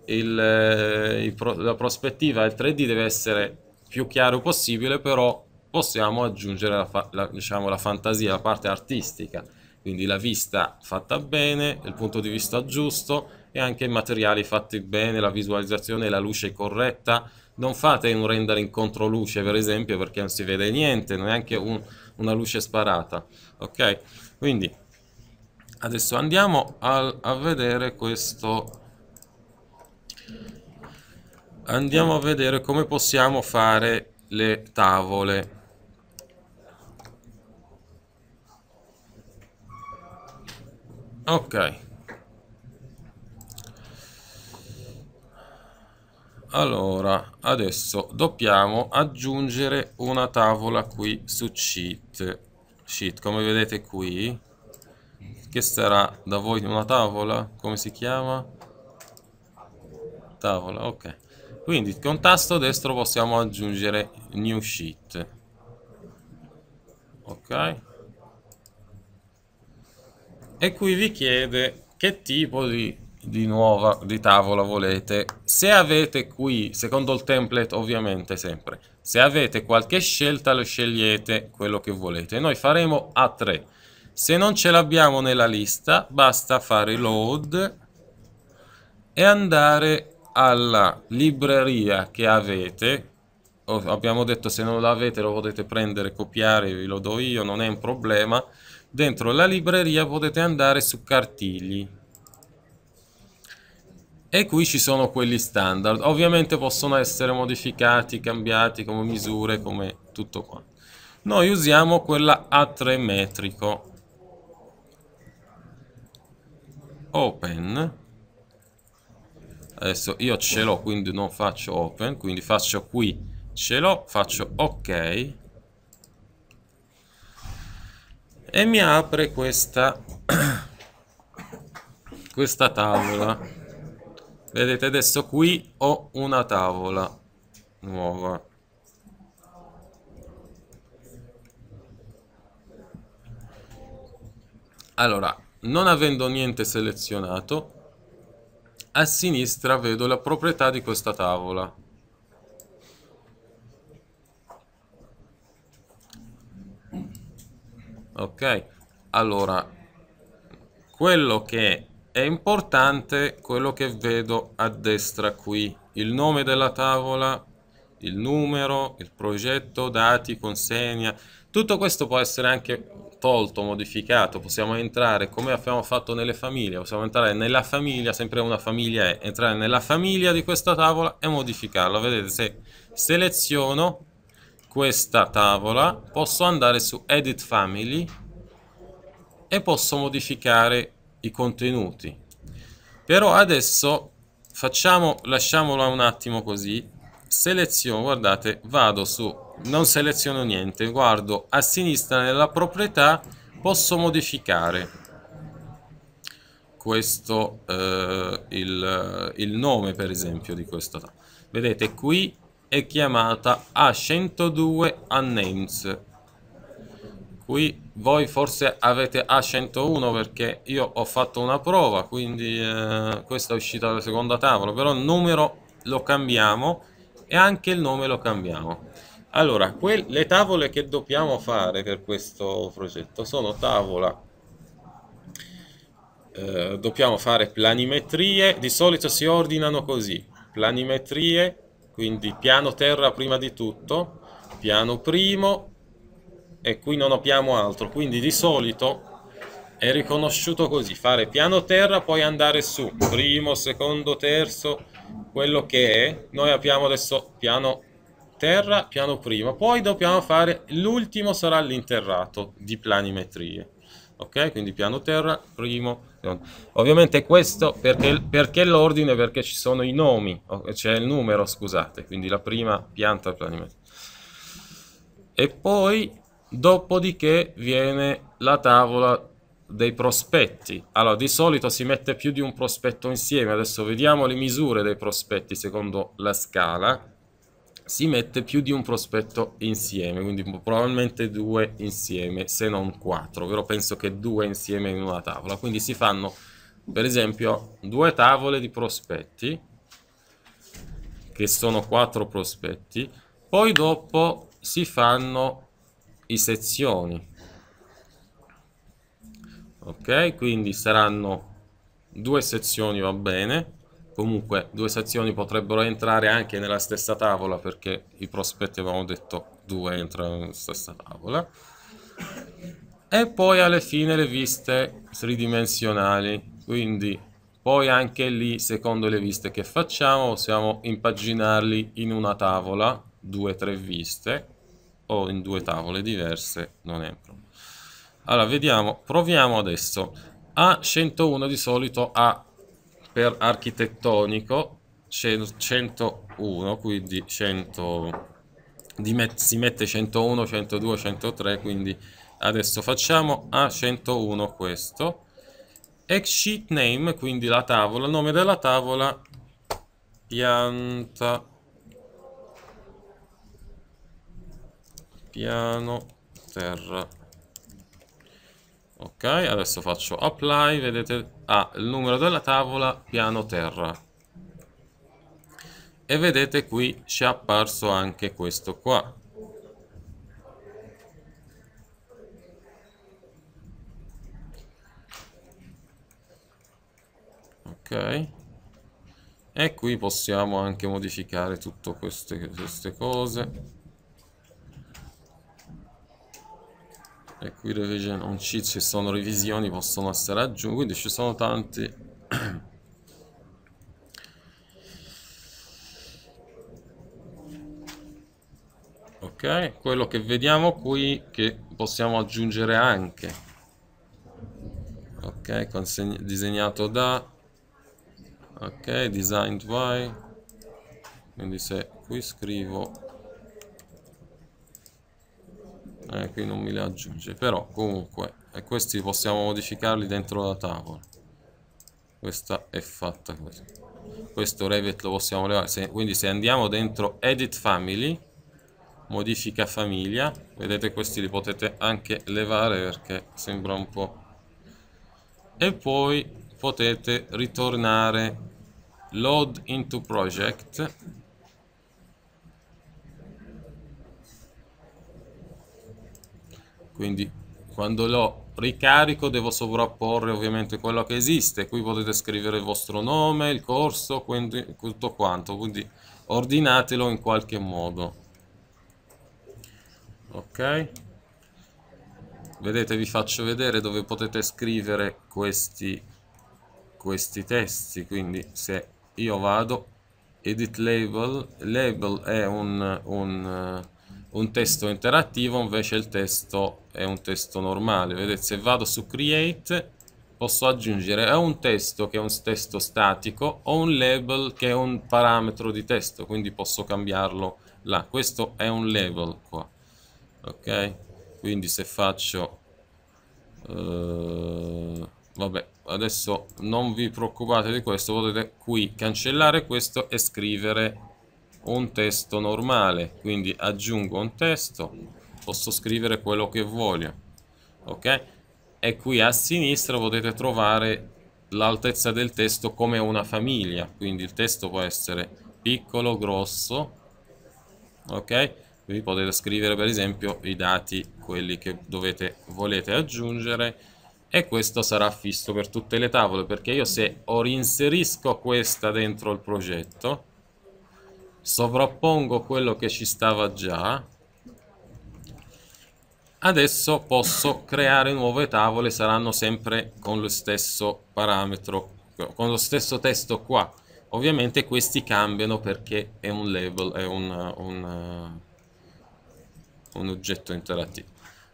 Speaker 1: il, eh, il pro, la prospettiva del 3D deve essere più chiaro possibile, però possiamo aggiungere la, la, diciamo, la fantasia, la parte artistica, quindi la vista fatta bene, il punto di vista giusto e anche i materiali fatti bene, la visualizzazione e la luce corretta. Non fate un rendering contro luce, per esempio, perché non si vede niente, non neanche un, una luce sparata. Ok? Quindi adesso andiamo a, a vedere questo andiamo a vedere come possiamo fare le tavole ok allora adesso dobbiamo aggiungere una tavola qui su cheat sheet come vedete qui che sarà da voi una tavola come si chiama tavola ok quindi con tasto destro possiamo aggiungere new sheet. Ok. E qui vi chiede che tipo di, di nuova di tavola volete. Se avete qui, secondo il template ovviamente sempre, se avete qualche scelta lo scegliete quello che volete. Noi faremo a 3. Se non ce l'abbiamo nella lista, basta fare load e andare alla libreria che avete abbiamo detto se non l'avete lo potete prendere copiare ve lo do io non è un problema dentro la libreria potete andare su cartigli e qui ci sono quelli standard ovviamente possono essere modificati cambiati come misure come tutto qua noi usiamo quella a 3 metrico open adesso io ce l'ho quindi non faccio open quindi faccio qui ce l'ho faccio ok e mi apre questa questa tavola vedete adesso qui ho una tavola nuova allora non avendo niente selezionato a sinistra vedo la proprietà di questa tavola. Ok, allora, quello che è importante, quello che vedo a destra qui, il nome della tavola, il numero, il progetto, dati, consegna, tutto questo può essere anche tolto, modificato, possiamo entrare come abbiamo fatto nelle famiglie, possiamo entrare nella famiglia, sempre una famiglia è, entrare nella famiglia di questa tavola e modificarla. Vedete se seleziono questa tavola, posso andare su Edit Family e posso modificare i contenuti. Però adesso facciamo, lasciamola un attimo così, seleziono, guardate, vado su non seleziono niente, guardo a sinistra nella proprietà, posso modificare questo eh, il, il, nome per esempio di questo Vedete qui è chiamata A102 Unnames. Qui voi forse avete A101 perché io ho fatto una prova, quindi eh, questa è uscita dalla seconda tavola, però il numero lo cambiamo e anche il nome lo cambiamo. Allora, le tavole che dobbiamo fare per questo progetto sono tavola eh, dobbiamo fare planimetrie, di solito si ordinano così, planimetrie, quindi piano terra prima di tutto, piano primo e qui non abbiamo altro, quindi di solito è riconosciuto così, fare piano terra poi andare su, primo, secondo, terzo, quello che è, noi abbiamo adesso piano terra piano prima poi dobbiamo fare l'ultimo sarà l'interrato di planimetrie ok quindi piano terra primo ovviamente questo perché, perché l'ordine perché ci sono i nomi oh, c'è cioè il numero scusate quindi la prima pianta planimetria e poi dopodiché viene la tavola dei prospetti allora di solito si mette più di un prospetto insieme adesso vediamo le misure dei prospetti secondo la scala si mette più di un prospetto insieme, quindi probabilmente due insieme, se non quattro, però penso che due insieme in una tavola, quindi si fanno per esempio due tavole di prospetti, che sono quattro prospetti, poi dopo si fanno i sezioni, ok? Quindi saranno due sezioni va bene, comunque due sezioni potrebbero entrare anche nella stessa tavola perché i prospetti avevamo detto due entrano nella stessa tavola e poi alle fine le viste tridimensionali quindi poi anche lì secondo le viste che facciamo possiamo impaginarli in una tavola due tre viste o in due tavole diverse non è proprio. allora vediamo proviamo adesso a101 di solito ha per architettonico 101 quindi 100 met si mette 101 102 103 quindi adesso facciamo a 101 questo e sheet name quindi la tavola nome della tavola pianta piano terra ok adesso faccio apply vedete ha ah, il numero della tavola piano terra e vedete qui ci è apparso anche questo qua ok e qui possiamo anche modificare tutte queste, queste cose e ecco, qui revision on cheat ci sono revisioni possono essere aggiunte quindi ci sono tanti ok quello che vediamo qui che possiamo aggiungere anche ok disegnato da ok designed by quindi se qui scrivo eh, qui non me le aggiunge però comunque e eh, questi possiamo modificarli dentro la tavola questa è fatta così questo Revit lo possiamo levare se, quindi se andiamo dentro edit family modifica famiglia vedete questi li potete anche levare perché sembra un po' e poi potete ritornare load into project quindi quando lo ricarico devo sovrapporre ovviamente quello che esiste qui potete scrivere il vostro nome, il corso, quindi, tutto quanto quindi ordinatelo in qualche modo ok vedete vi faccio vedere dove potete scrivere questi, questi testi quindi se io vado edit label label è un, un, un testo interattivo invece il testo è un testo normale vedete se vado su create posso aggiungere a un testo che è un testo statico o un label che è un parametro di testo quindi posso cambiarlo là questo è un label qua ok quindi se faccio uh, vabbè adesso non vi preoccupate di questo potete qui cancellare questo e scrivere un testo normale quindi aggiungo un testo posso scrivere quello che voglio ok e qui a sinistra potete trovare l'altezza del testo come una famiglia quindi il testo può essere piccolo grosso ok qui potete scrivere per esempio i dati quelli che dovete volete aggiungere e questo sarà fisso per tutte le tavole perché io se o reinserisco questa dentro il progetto sovrappongo quello che ci stava già Adesso posso creare nuove tavole, saranno sempre con lo stesso parametro, con lo stesso testo qua. Ovviamente questi cambiano perché è un label, è un, un, eh, un oggetto interattivo.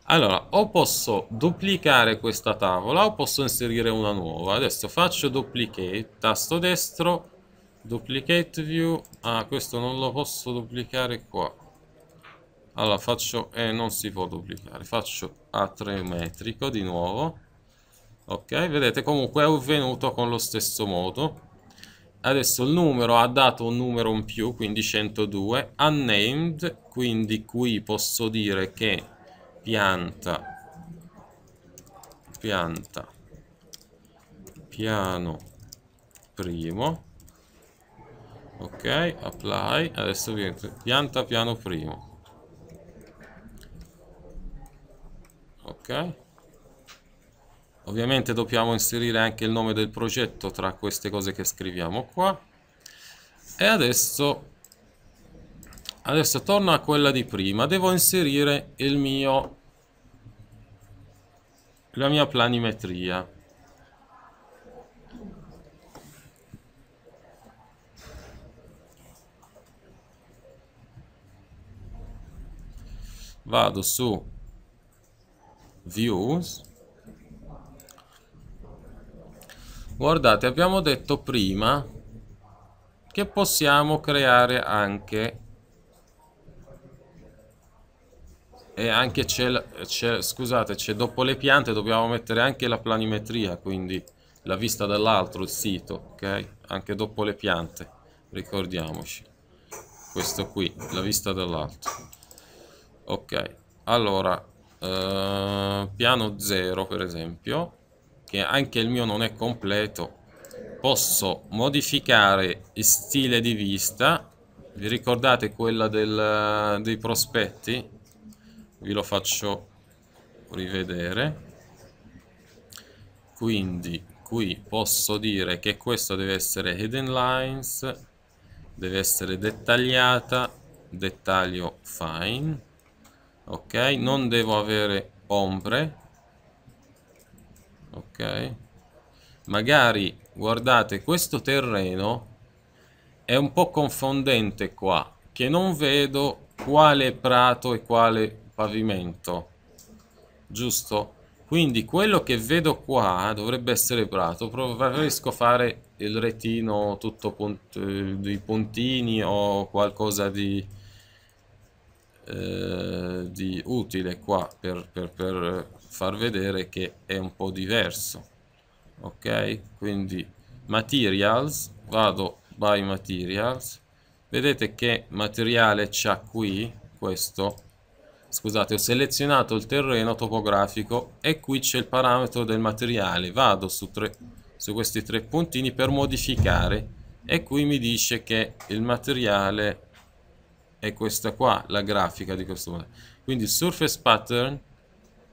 Speaker 1: Allora, o posso duplicare questa tavola o posso inserire una nuova. Adesso faccio duplicate, tasto destro, duplicate view. Ah, questo non lo posso duplicare qua allora faccio e eh, non si può duplicare faccio a 3 metrico di nuovo ok vedete comunque è avvenuto con lo stesso modo adesso il numero ha dato un numero in più quindi 102 unnamed quindi qui posso dire che pianta pianta piano primo ok apply adesso pianta piano primo ok ovviamente dobbiamo inserire anche il nome del progetto tra queste cose che scriviamo qua e adesso adesso torno a quella di prima devo inserire il mio la mia planimetria vado su views guardate abbiamo detto prima che possiamo creare anche e anche c'è, scusate c'è dopo le piante dobbiamo mettere anche la planimetria quindi la vista dall'altro il sito ok anche dopo le piante ricordiamoci questo qui la vista dall'altro ok allora eh, piano 0 per esempio che anche il mio non è completo posso modificare stile di vista vi ricordate quella del, dei prospetti vi lo faccio rivedere quindi qui posso dire che questo deve essere hidden lines deve essere dettagliata dettaglio fine ok non devo avere ombre ok magari guardate questo terreno è un po' confondente qua che non vedo quale prato e quale pavimento giusto? quindi quello che vedo qua dovrebbe essere prato preferisco fare il retino tutto pont eh, di puntini o qualcosa di eh, di utile qua per, per, per far vedere che è un po' diverso ok quindi materials vado by materials vedete che materiale c'ha qui questo scusate ho selezionato il terreno topografico e qui c'è il parametro del materiale vado su, tre, su, questi tre puntini per modificare e qui mi dice che il materiale è questa qua la grafica di questo modello quindi surface pattern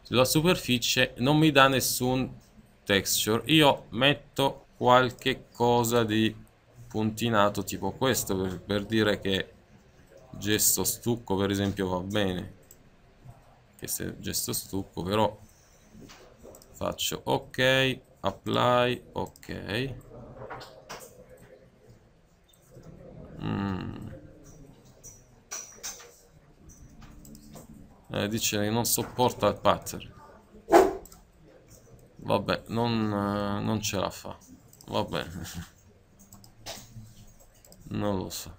Speaker 1: la superficie non mi dà nessun texture io metto qualche cosa di puntinato tipo questo per, per dire che gesto stucco per esempio va bene che se gesto stucco però faccio ok apply ok mm. eh, dice che non sopporta il pattern vabbè non, eh, non ce la fa vabbè non lo so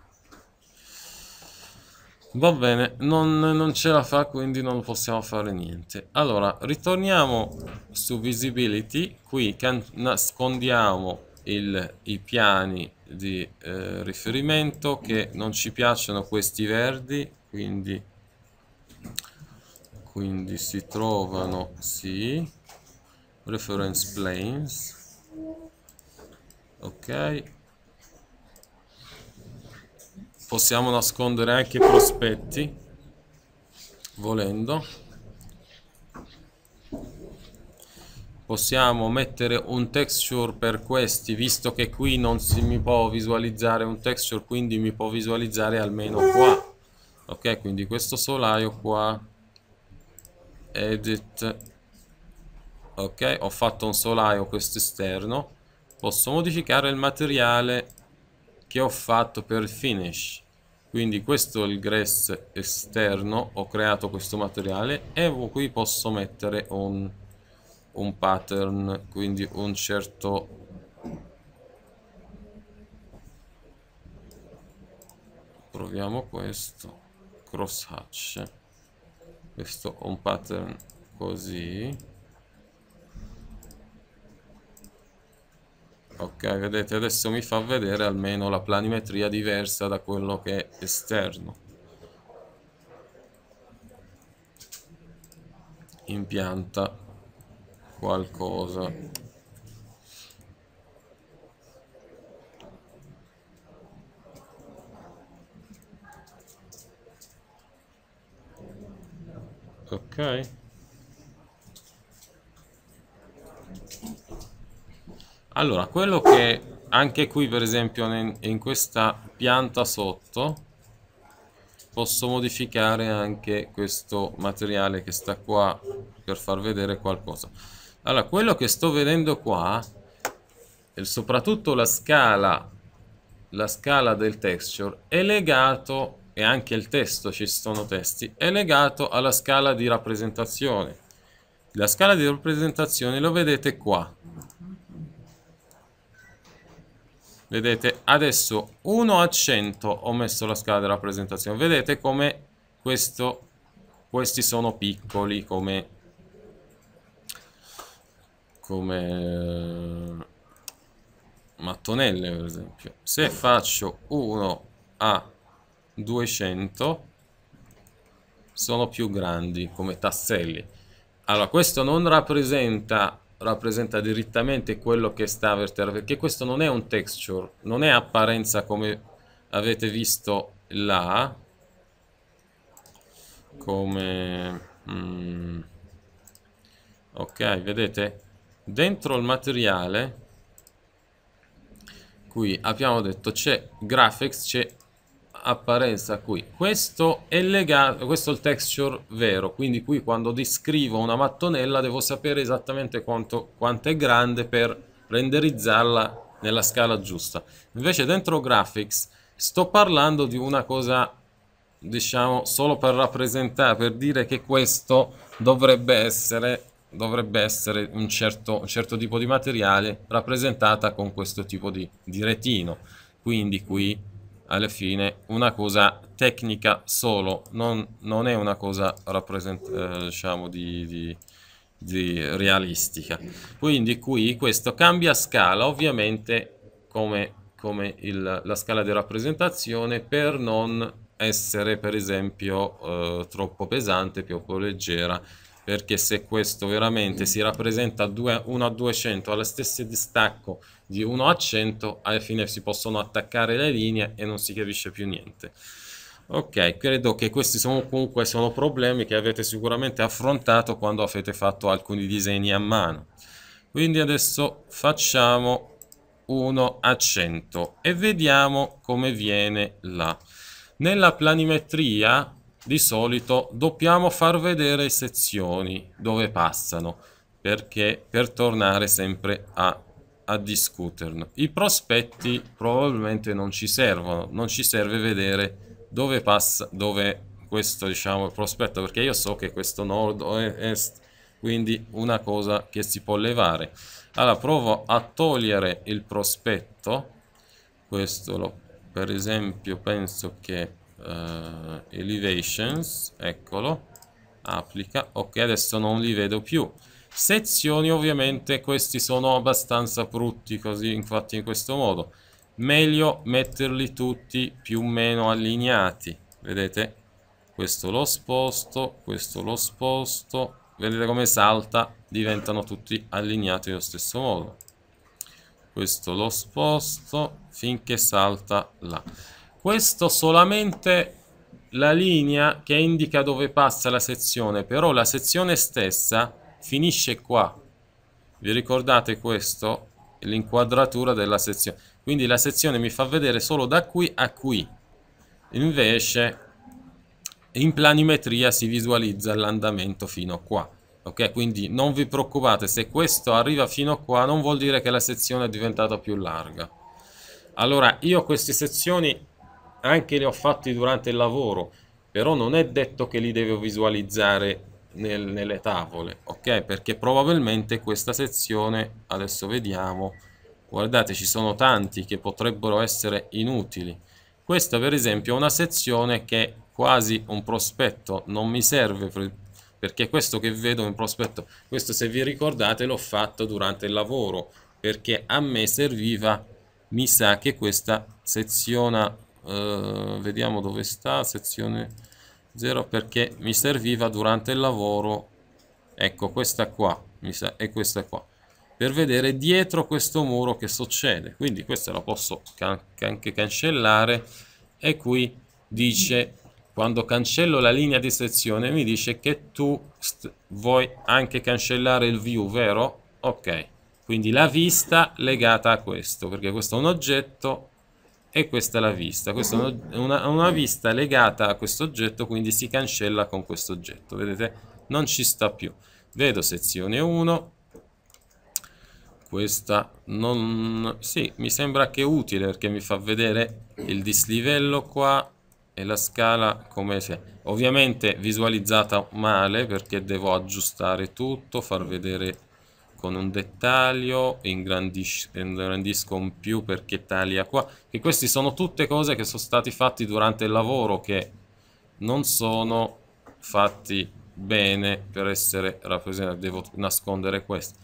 Speaker 1: va bene non, non ce la fa quindi non possiamo fare niente allora ritorniamo su visibility qui nascondiamo il, i piani di eh, riferimento che non ci piacciono questi verdi quindi quindi si trovano sì reference planes ok possiamo nascondere anche i prospetti volendo possiamo mettere un texture per questi visto che qui non si mi può visualizzare un texture quindi mi può visualizzare almeno qua ok quindi questo solaio qua edit ok ho fatto un solaio questo esterno posso modificare il materiale che ho fatto per finish quindi questo è il grass esterno ho creato questo materiale e qui posso mettere un, un pattern quindi un certo proviamo questo crosshatch questo è un pattern così ok vedete adesso mi fa vedere almeno la planimetria diversa da quello che è esterno impianta qualcosa ok allora quello che anche qui per esempio in, questa pianta sotto posso modificare anche questo materiale che sta qua per far vedere qualcosa allora quello che sto vedendo qua e soprattutto la scala la scala del texture è legato e anche il testo, ci sono testi, è legato alla scala di rappresentazione. La scala di rappresentazione lo vedete qua. Vedete, adesso 1 a 100 ho messo la scala di rappresentazione. Vedete come questo, questi sono piccoli, come, come mattonelle per esempio. Se faccio 1 a 200 sono più grandi come tasselli. Allora, questo non rappresenta, rappresenta direttamente quello che sta per terra, perché questo non è un texture, non è apparenza come avete visto là, come... Mm, ok, vedete? Dentro il materiale, qui abbiamo detto c'è graphics, c'è apparenza qui questo è legato questo è il texture vero quindi qui quando descrivo una mattonella devo sapere esattamente quanto, quanto è grande per renderizzarla nella scala giusta invece dentro graphics sto parlando di una cosa diciamo solo per rappresentare per dire che questo dovrebbe essere dovrebbe essere un certo, un certo tipo di materiale rappresentata con questo tipo di, di retino quindi qui alla fine una cosa tecnica solo, non, non è una cosa rappresent- eh, diciamo di, di, di realistica. Quindi qui questo cambia scala, ovviamente come, come il, la scala di rappresentazione per non essere per esempio eh, troppo pesante, troppo leggera perché se questo veramente si rappresenta 1 a 200 allo stesso distacco di 1 a 100 alla fine si possono attaccare le linee e non si capisce più niente ok credo che questi sono comunque sono problemi che avete sicuramente affrontato quando avete fatto alcuni disegni a mano quindi adesso facciamo 1 a 100 e vediamo come viene là nella planimetria di solito dobbiamo far vedere sezioni dove passano perché per tornare sempre a, a discuterne i prospetti probabilmente non ci servono non ci serve vedere dove passa dove questo diciamo il prospetto perché io so che questo nord o est quindi una cosa che si può levare allora provo a togliere il prospetto questo lo, per esempio penso che uh, elevations, eccolo, applica, ok adesso non li vedo più. Sezioni ovviamente questi sono abbastanza brutti così infatti in questo modo, meglio metterli tutti più o meno allineati, vedete? Questo lo sposto, questo lo sposto, vedete come salta, diventano tutti allineati allo stesso modo questo lo sposto finché salta là questo solamente la linea che indica dove passa la sezione, però la sezione stessa finisce qua. Vi ricordate questo? L'inquadratura della sezione. Quindi la sezione mi fa vedere solo da qui a qui. Invece in planimetria si visualizza l'andamento fino a qua. Ok, quindi non vi preoccupate, se questo arriva fino a qua non vuol dire che la sezione è diventata più larga. Allora, io queste sezioni anche li ho fatti durante il lavoro, però non è detto che li devo visualizzare nel, nelle tavole, ok? Perché probabilmente questa sezione, adesso vediamo, guardate ci sono tanti che potrebbero essere inutili. Questa per esempio è una sezione che è quasi un prospetto, non mi serve per, perché questo che vedo è un prospetto. Questo se vi ricordate l'ho fatto durante il lavoro perché a me serviva, mi sa che questa seziona eh, vediamo dove sta sezione 0 perché mi serviva durante il lavoro ecco questa qua mi sa, e questa qua per vedere dietro questo muro che succede quindi questa la posso can anche cancellare e qui dice quando cancello la linea di sezione mi dice che tu vuoi anche cancellare il view vero ok quindi la vista legata a questo perché questo è un oggetto e questa è la vista. Questa è mm-hmm. una, una, vista legata a questo oggetto, quindi si cancella con questo oggetto. Vedete? Non ci sta più. Vedo sezione 1. Questa non... Sì, mi sembra che è utile perché mi fa vedere il dislivello qua e la scala come se... Ovviamente visualizzata male perché devo aggiustare tutto, far vedere con un dettaglio ingrandis ingrandisco un più perché taglia qua e queste sono tutte cose che sono stati fatti durante il lavoro che non sono fatti bene per essere rappresentati devo nascondere questo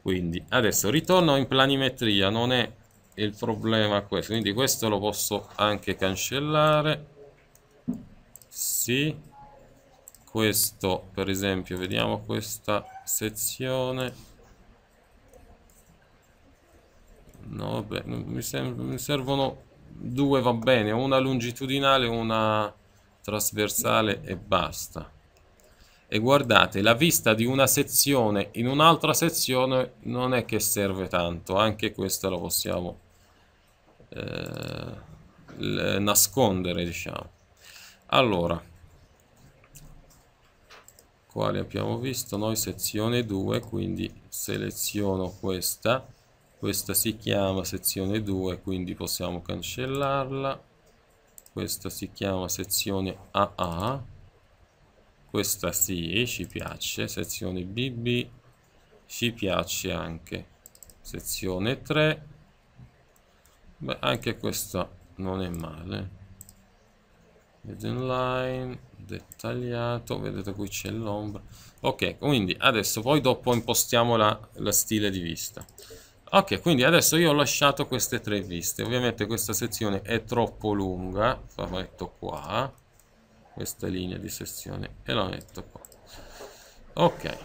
Speaker 1: quindi adesso ritorno in planimetria non è il problema questo quindi questo lo posso anche cancellare sì questo per esempio vediamo questa sezione No, vabbè, mi, serv mi servono due, va bene, una longitudinale, una trasversale e basta. E guardate, la vista di una sezione in un'altra sezione non è che serve tanto, anche questa la possiamo eh, nascondere, diciamo. Allora, quali abbiamo visto? Noi sezione 2, quindi seleziono questa questa si chiama sezione 2 quindi possiamo cancellarla questa si chiama sezione AA questa sì ci piace sezione BB ci piace anche sezione 3 beh anche questa non è male headline dettagliato vedete qui c'è l'ombra ok quindi adesso poi dopo impostiamo la, la stile di vista ok quindi adesso io ho lasciato queste tre viste ovviamente questa sezione è troppo lunga la metto qua questa linea di sezione e la metto qua ok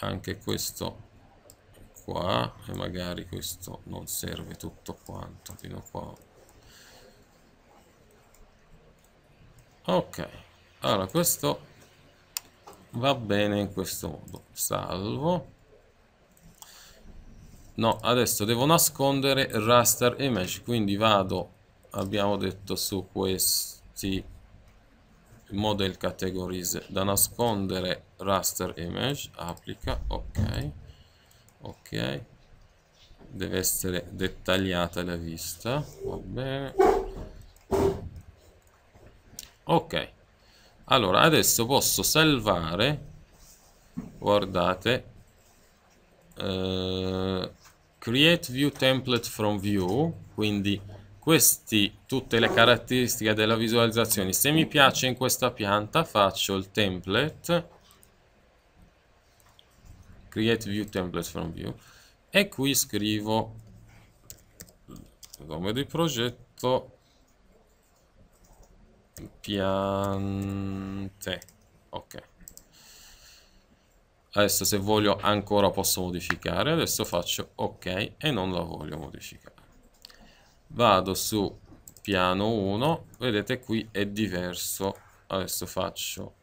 Speaker 1: anche questo qua e magari questo non serve tutto quanto fino a qua ok allora questo va bene in questo modo salvo no adesso devo nascondere raster image quindi vado abbiamo detto su questi model categories da nascondere raster image applica ok ok deve essere dettagliata la vista va bene ok allora adesso posso salvare guardate eh, create view template from view, quindi questi tutte le caratteristiche della visualizzazione. Se mi piace in questa pianta faccio il template, create view template from view, e qui scrivo il nome del progetto piante ok adesso se voglio ancora posso modificare adesso faccio ok e non la voglio modificare vado su piano 1 vedete qui è diverso adesso faccio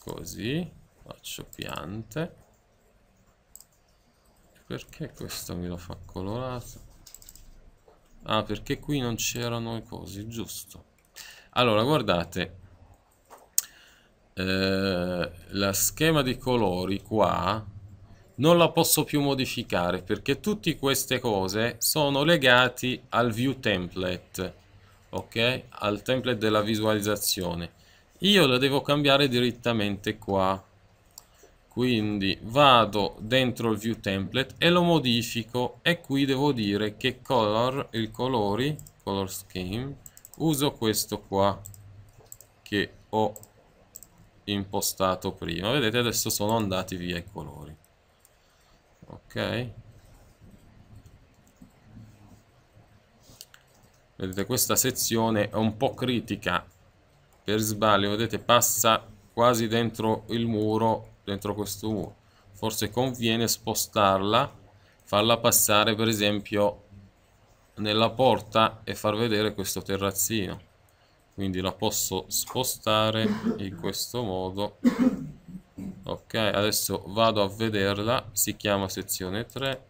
Speaker 1: così faccio piante perché questo me lo fa colorato ah perché qui non c'erano i cosi giusto allora guardate eh, la schema di colori qua non la posso più modificare perché tutte queste cose sono legate al view template ok al template della visualizzazione io la devo cambiare direttamente qua quindi vado dentro il view template e lo modifico e qui devo dire che color il colori color scheme uso questo qua che ho impostato prima. Vedete adesso sono andati via i colori. Ok. Vedete questa sezione è un po' critica. Per sbaglio, vedete, passa quasi dentro il muro, dentro questo muro. Forse conviene spostarla, farla passare per esempio nella porta e far vedere questo terrazzino quindi la posso spostare in questo modo ok adesso vado a vederla si chiama sezione 3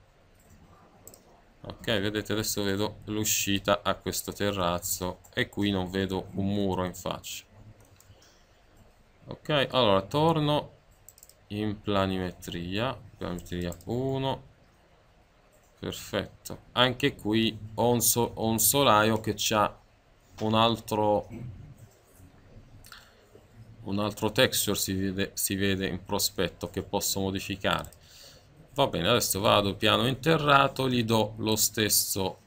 Speaker 1: ok vedete adesso vedo l'uscita a questo terrazzo e qui non vedo un muro in faccia ok allora torno in planimetria planimetria 1 perfetto anche qui ho un, so ho un solaio che ha un altro un altro texture si vede, si vede in prospetto che posso modificare va bene adesso vado piano interrato gli do lo stesso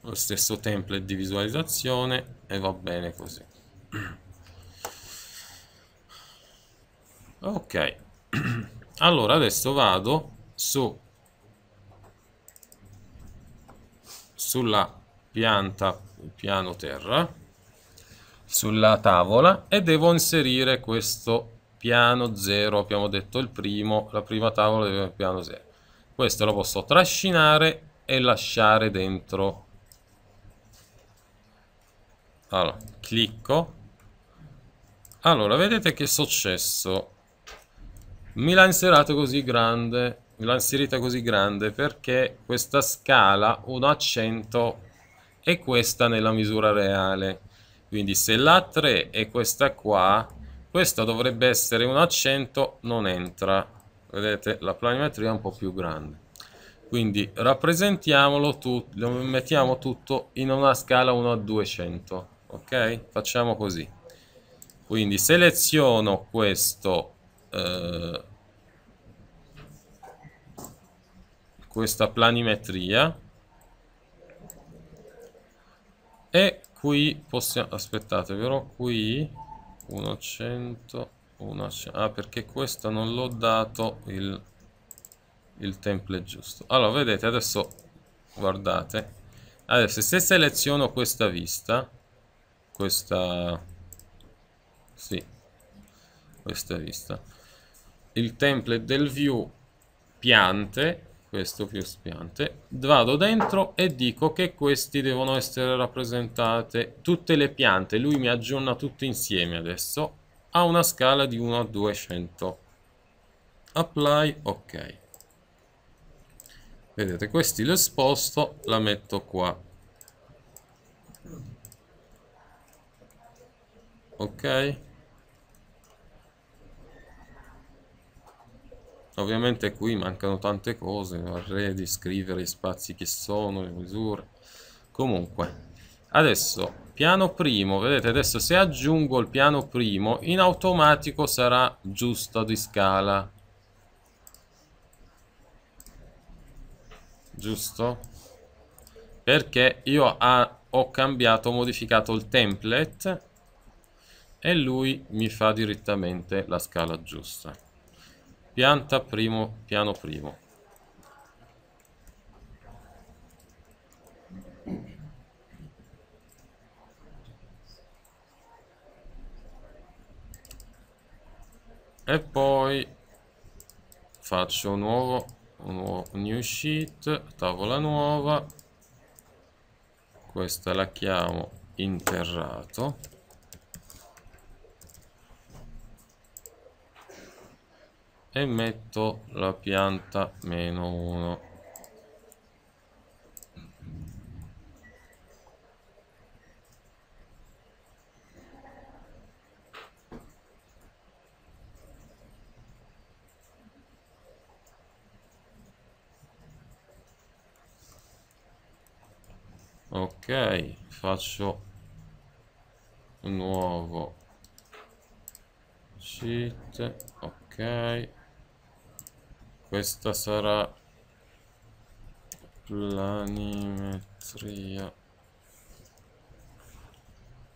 Speaker 1: lo stesso template di visualizzazione e va bene così ok allora adesso vado su sulla pianta il piano terra sulla tavola e devo inserire questo piano 0, abbiamo detto il primo, la prima tavola deve essere piano 0. Questo lo posso trascinare e lasciare dentro. Allora, clicco. Allora, vedete che è successo? Mi l'ha inserita così grande, mi l'ha inserita così grande perché questa scala 1 a 100 e questa nella misura reale. Quindi se la 3 è questa qua, questa dovrebbe essere un accento, non entra. Vedete, la planimetria è un po' più grande. Quindi rappresentiamolo, tutto, lo mettiamo tutto in una scala 1 a 200. Ok? Facciamo così. Quindi seleziono questo... Eh, questa planimetria e qui possiamo... Aspettate, però qui... 1 100... 1 100... Ah, perché questo non l'ho dato il, il template giusto. Allora, vedete, adesso... Guardate. Adesso, se seleziono questa vista... Questa... Sì. Questa vista. Il template del view piante questo più spiante vado dentro e dico che questi devono essere rappresentate tutte le piante lui mi aggiorna tutte insieme adesso a una scala di 1 a 200 apply ok vedete questi lo sposto la metto qua ok Ovviamente qui mancano tante cose, vorrei descrivere i spazi che sono, le misure. Comunque, adesso piano primo, vedete adesso se aggiungo il piano primo, in automatico sarà giusto di scala. Giusto? Perché io ha, ho cambiato, ho modificato il template e lui mi fa direttamente la scala giusta pianta primo piano primo e poi faccio un nuovo, un nuovo new sheet tavola nuova questa la chiamo interrato e metto la pianta meno 1 ok faccio nuovo sheet ok questa sarà planimetria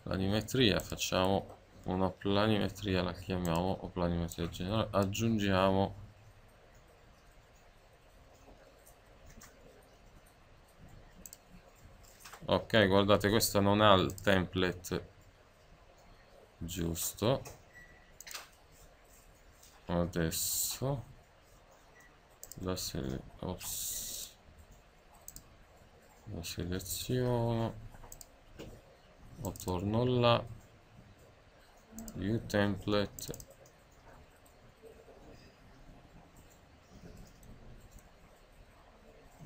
Speaker 1: planimetria facciamo una planimetria la chiamiamo o planimetria generale aggiungiamo ok guardate questa non ha il template giusto adesso la, sele ops. la seleziono o torno là view template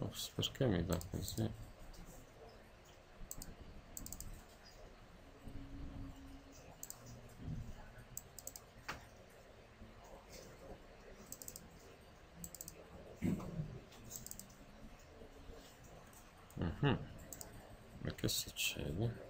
Speaker 1: ops perché mi dà così Hmm. Ma che succede?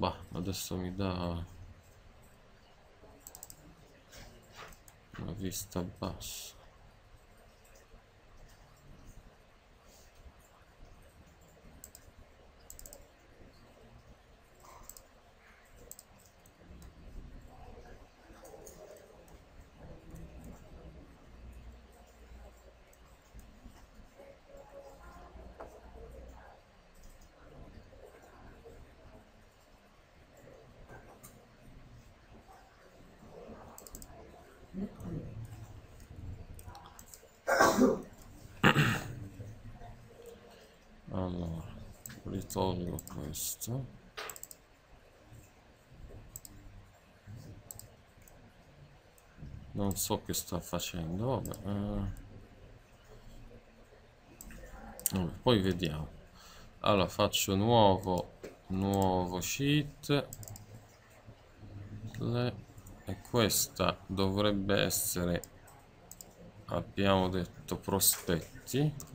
Speaker 1: Bah, adesso mi dà una vista bassa. questo non so che sta facendo vabbè, eh. vabbè poi vediamo allora faccio nuovo nuovo sheet Le, e questa dovrebbe essere abbiamo detto prospetti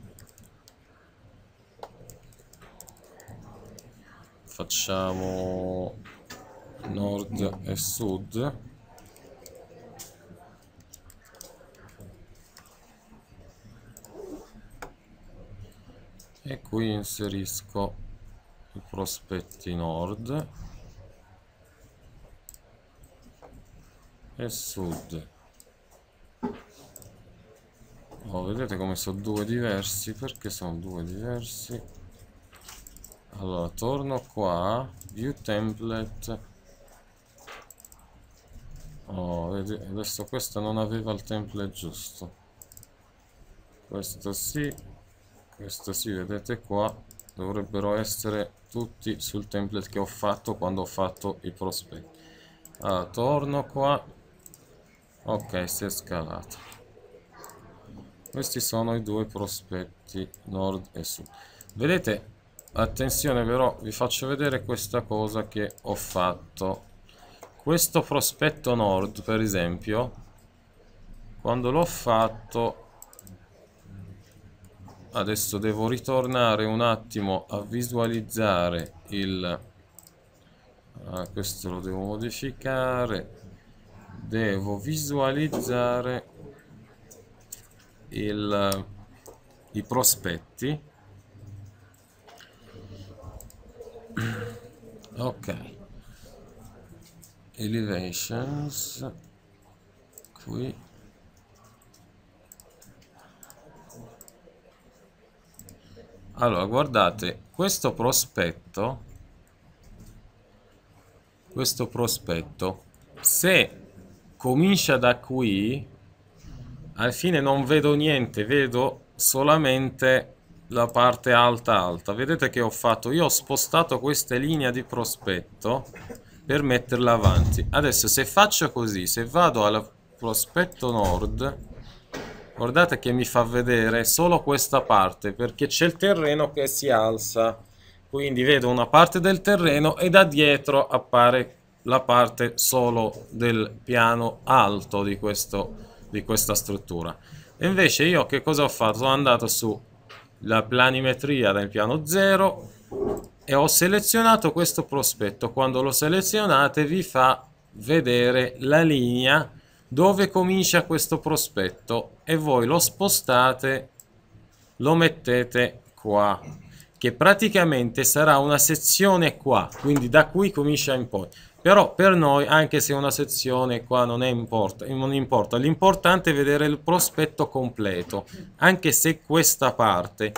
Speaker 1: facciamo nord e sud e qui inserisco i prospetti nord e sud oh, vedete come sono due diversi perché sono due diversi allora torno qua view template oh vedi adesso questo non aveva il template giusto questo sì questo sì vedete qua dovrebbero essere tutti sul template che ho fatto quando ho fatto i prospetti allora torno qua ok si è scalato questi sono i due prospetti nord e sud vedete attenzione però vi faccio vedere questa cosa che ho fatto questo prospetto nord per esempio quando l'ho fatto adesso devo ritornare un attimo a visualizzare il ah, questo lo devo modificare devo visualizzare il, i prospetti ok elevations qui allora guardate questo prospetto questo prospetto se comincia da qui al fine non vedo niente vedo solamente la parte alta alta vedete che ho fatto io ho spostato questa linea di prospetto per metterla avanti adesso se faccio così se vado al prospetto nord guardate che mi fa vedere solo questa parte perché c'è il terreno che si alza quindi vedo una parte del terreno e da dietro appare la parte solo del piano alto di, questo, di questa struttura invece io che cosa ho fatto? sono andato su la planimetria nel piano 0 e ho selezionato questo prospetto. Quando lo selezionate vi fa vedere la linea dove comincia questo prospetto e voi lo spostate, lo mettete qua, che praticamente sarà una sezione qua, quindi da qui comincia in poi però per noi anche se una sezione qua non, import non importa l'importante è vedere il prospetto completo anche se questa parte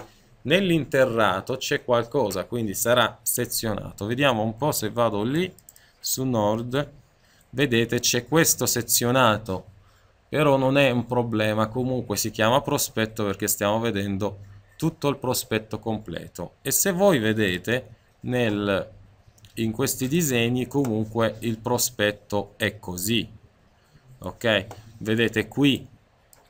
Speaker 1: nell'interrato c'è qualcosa quindi sarà sezionato vediamo un po' se vado lì su nord vedete c'è questo sezionato però non è un problema comunque si chiama prospetto perché stiamo vedendo tutto il prospetto completo e se voi vedete nel in questi disegni comunque il prospetto è così ok vedete qui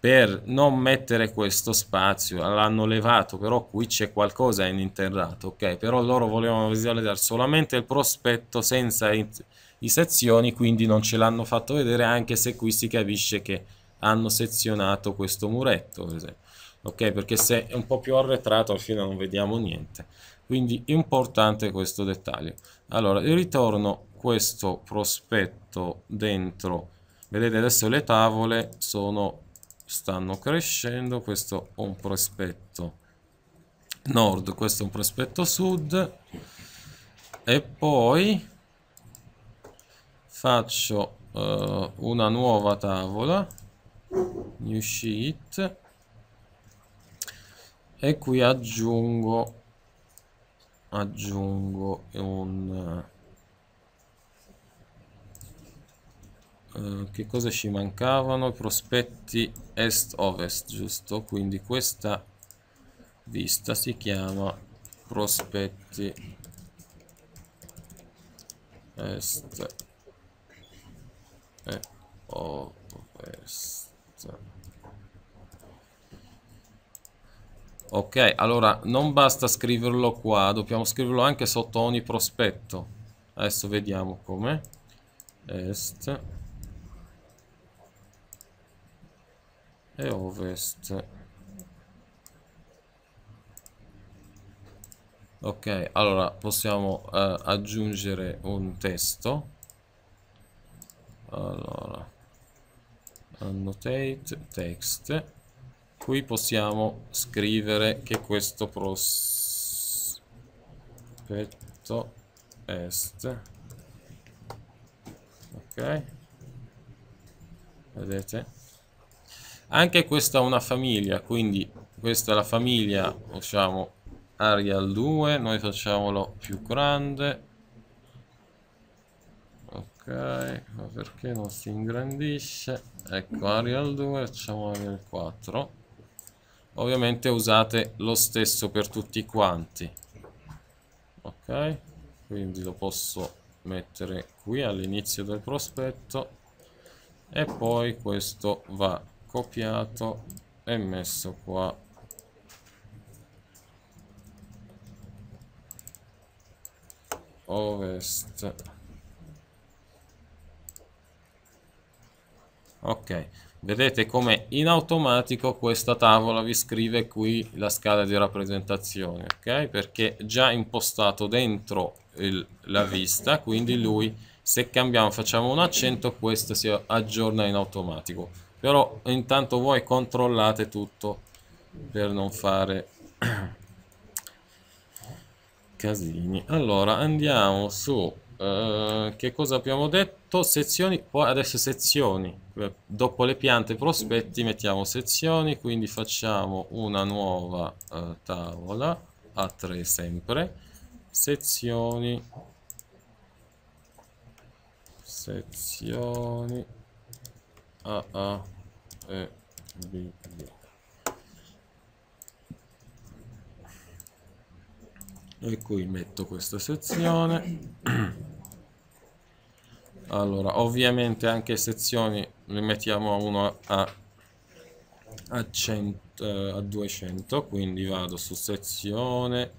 Speaker 1: per non mettere questo spazio l'hanno levato però qui c'è qualcosa in interrato ok però loro volevano visualizzare solamente il prospetto senza i sezioni quindi non ce l'hanno fatto vedere anche se qui si capisce che hanno sezionato questo muretto per esempio ok perché se è un po più arretrato al fine non vediamo niente quindi importante questo dettaglio allora io ritorno questo prospetto dentro vedete adesso le tavole sono stanno crescendo questo è un prospetto nord questo è un prospetto sud e poi faccio uh, una nuova tavola new sheet e qui aggiungo aggiungo un eh, che cosa ci mancavano prospetti est ovest giusto quindi questa vista si chiama prospetti est e ovest Ok, allora non basta scriverlo qua, dobbiamo scriverlo anche sotto ogni prospetto. Adesso vediamo come. Est e ovest. Ok, allora possiamo eh, aggiungere un testo. Allora, annotate text qui possiamo scrivere che questo prospetto est ok vedete anche questa è una famiglia quindi questa è la famiglia facciamo Arial 2 noi facciamolo più grande ok ma perché non si ingrandisce ecco Arial 2 facciamo Arial 4 ovviamente usate lo stesso per tutti quanti ok quindi lo posso mettere qui all'inizio del prospetto e poi questo va copiato e messo qua ovest ok vedete come in automatico questa tavola vi scrive qui la scala di rappresentazione ok perché è già impostato dentro il, la vista quindi lui se cambiamo facciamo un accento questo si aggiorna in automatico però intanto voi controllate tutto per non fare casini allora andiamo su eh, che cosa abbiamo detto detto sezioni, poi adesso sezioni, dopo le piante prospetti mettiamo sezioni, quindi facciamo una nuova eh, tavola a 3 sempre, sezioni, sezioni A, A e B, B. E qui metto questa sezione. allora ovviamente anche sezioni le mettiamo a 1 a, a, eh, a 200 quindi vado su sezione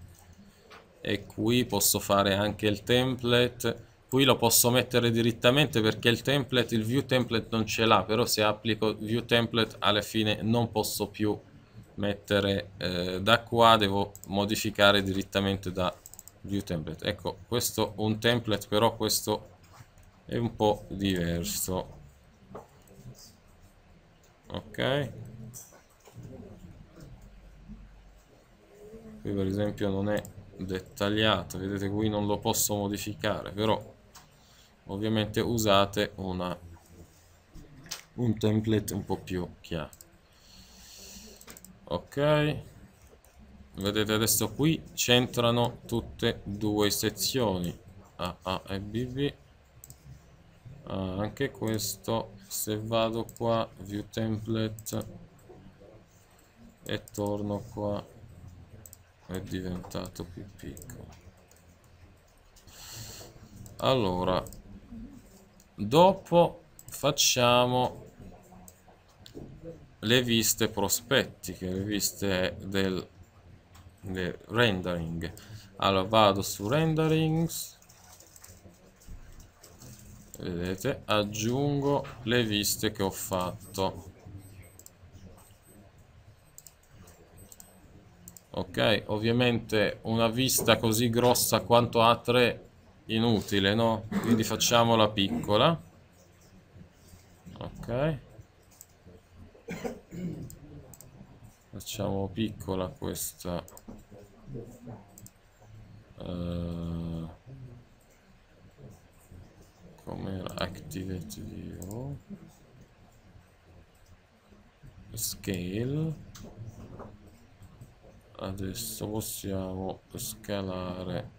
Speaker 1: e qui posso fare anche il template qui lo posso mettere direttamente perché il template il view template non ce l'ha però se applico view template alla fine non posso più mettere eh, da qua devo modificare direttamente da view template ecco questo è un template però questo è un po' diverso ok qui per esempio non è dettagliato vedete qui non lo posso modificare però ovviamente usate una, un template un po' più chiaro ok vedete adesso qui c'entrano tutte e due sezioni AA e BB ah, anche questo se vado qua view template e torno qua è diventato più piccolo allora dopo facciamo le viste prospettiche le viste del, del rendering allora vado su renderings vedete aggiungo le viste che ho fatto ok ovviamente una vista così grossa quanto A3 inutile no quindi facciamola piccola ok facciamo piccola questa uh, Command activate zero. Scale. Adesso possiamo scalare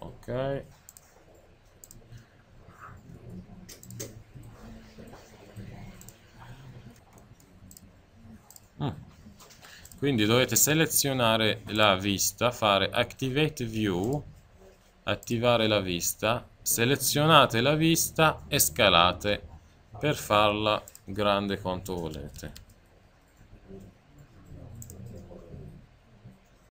Speaker 1: ok mm quindi dovete selezionare la vista fare activate view attivare la vista selezionate la vista e scalate per farla grande quanto volete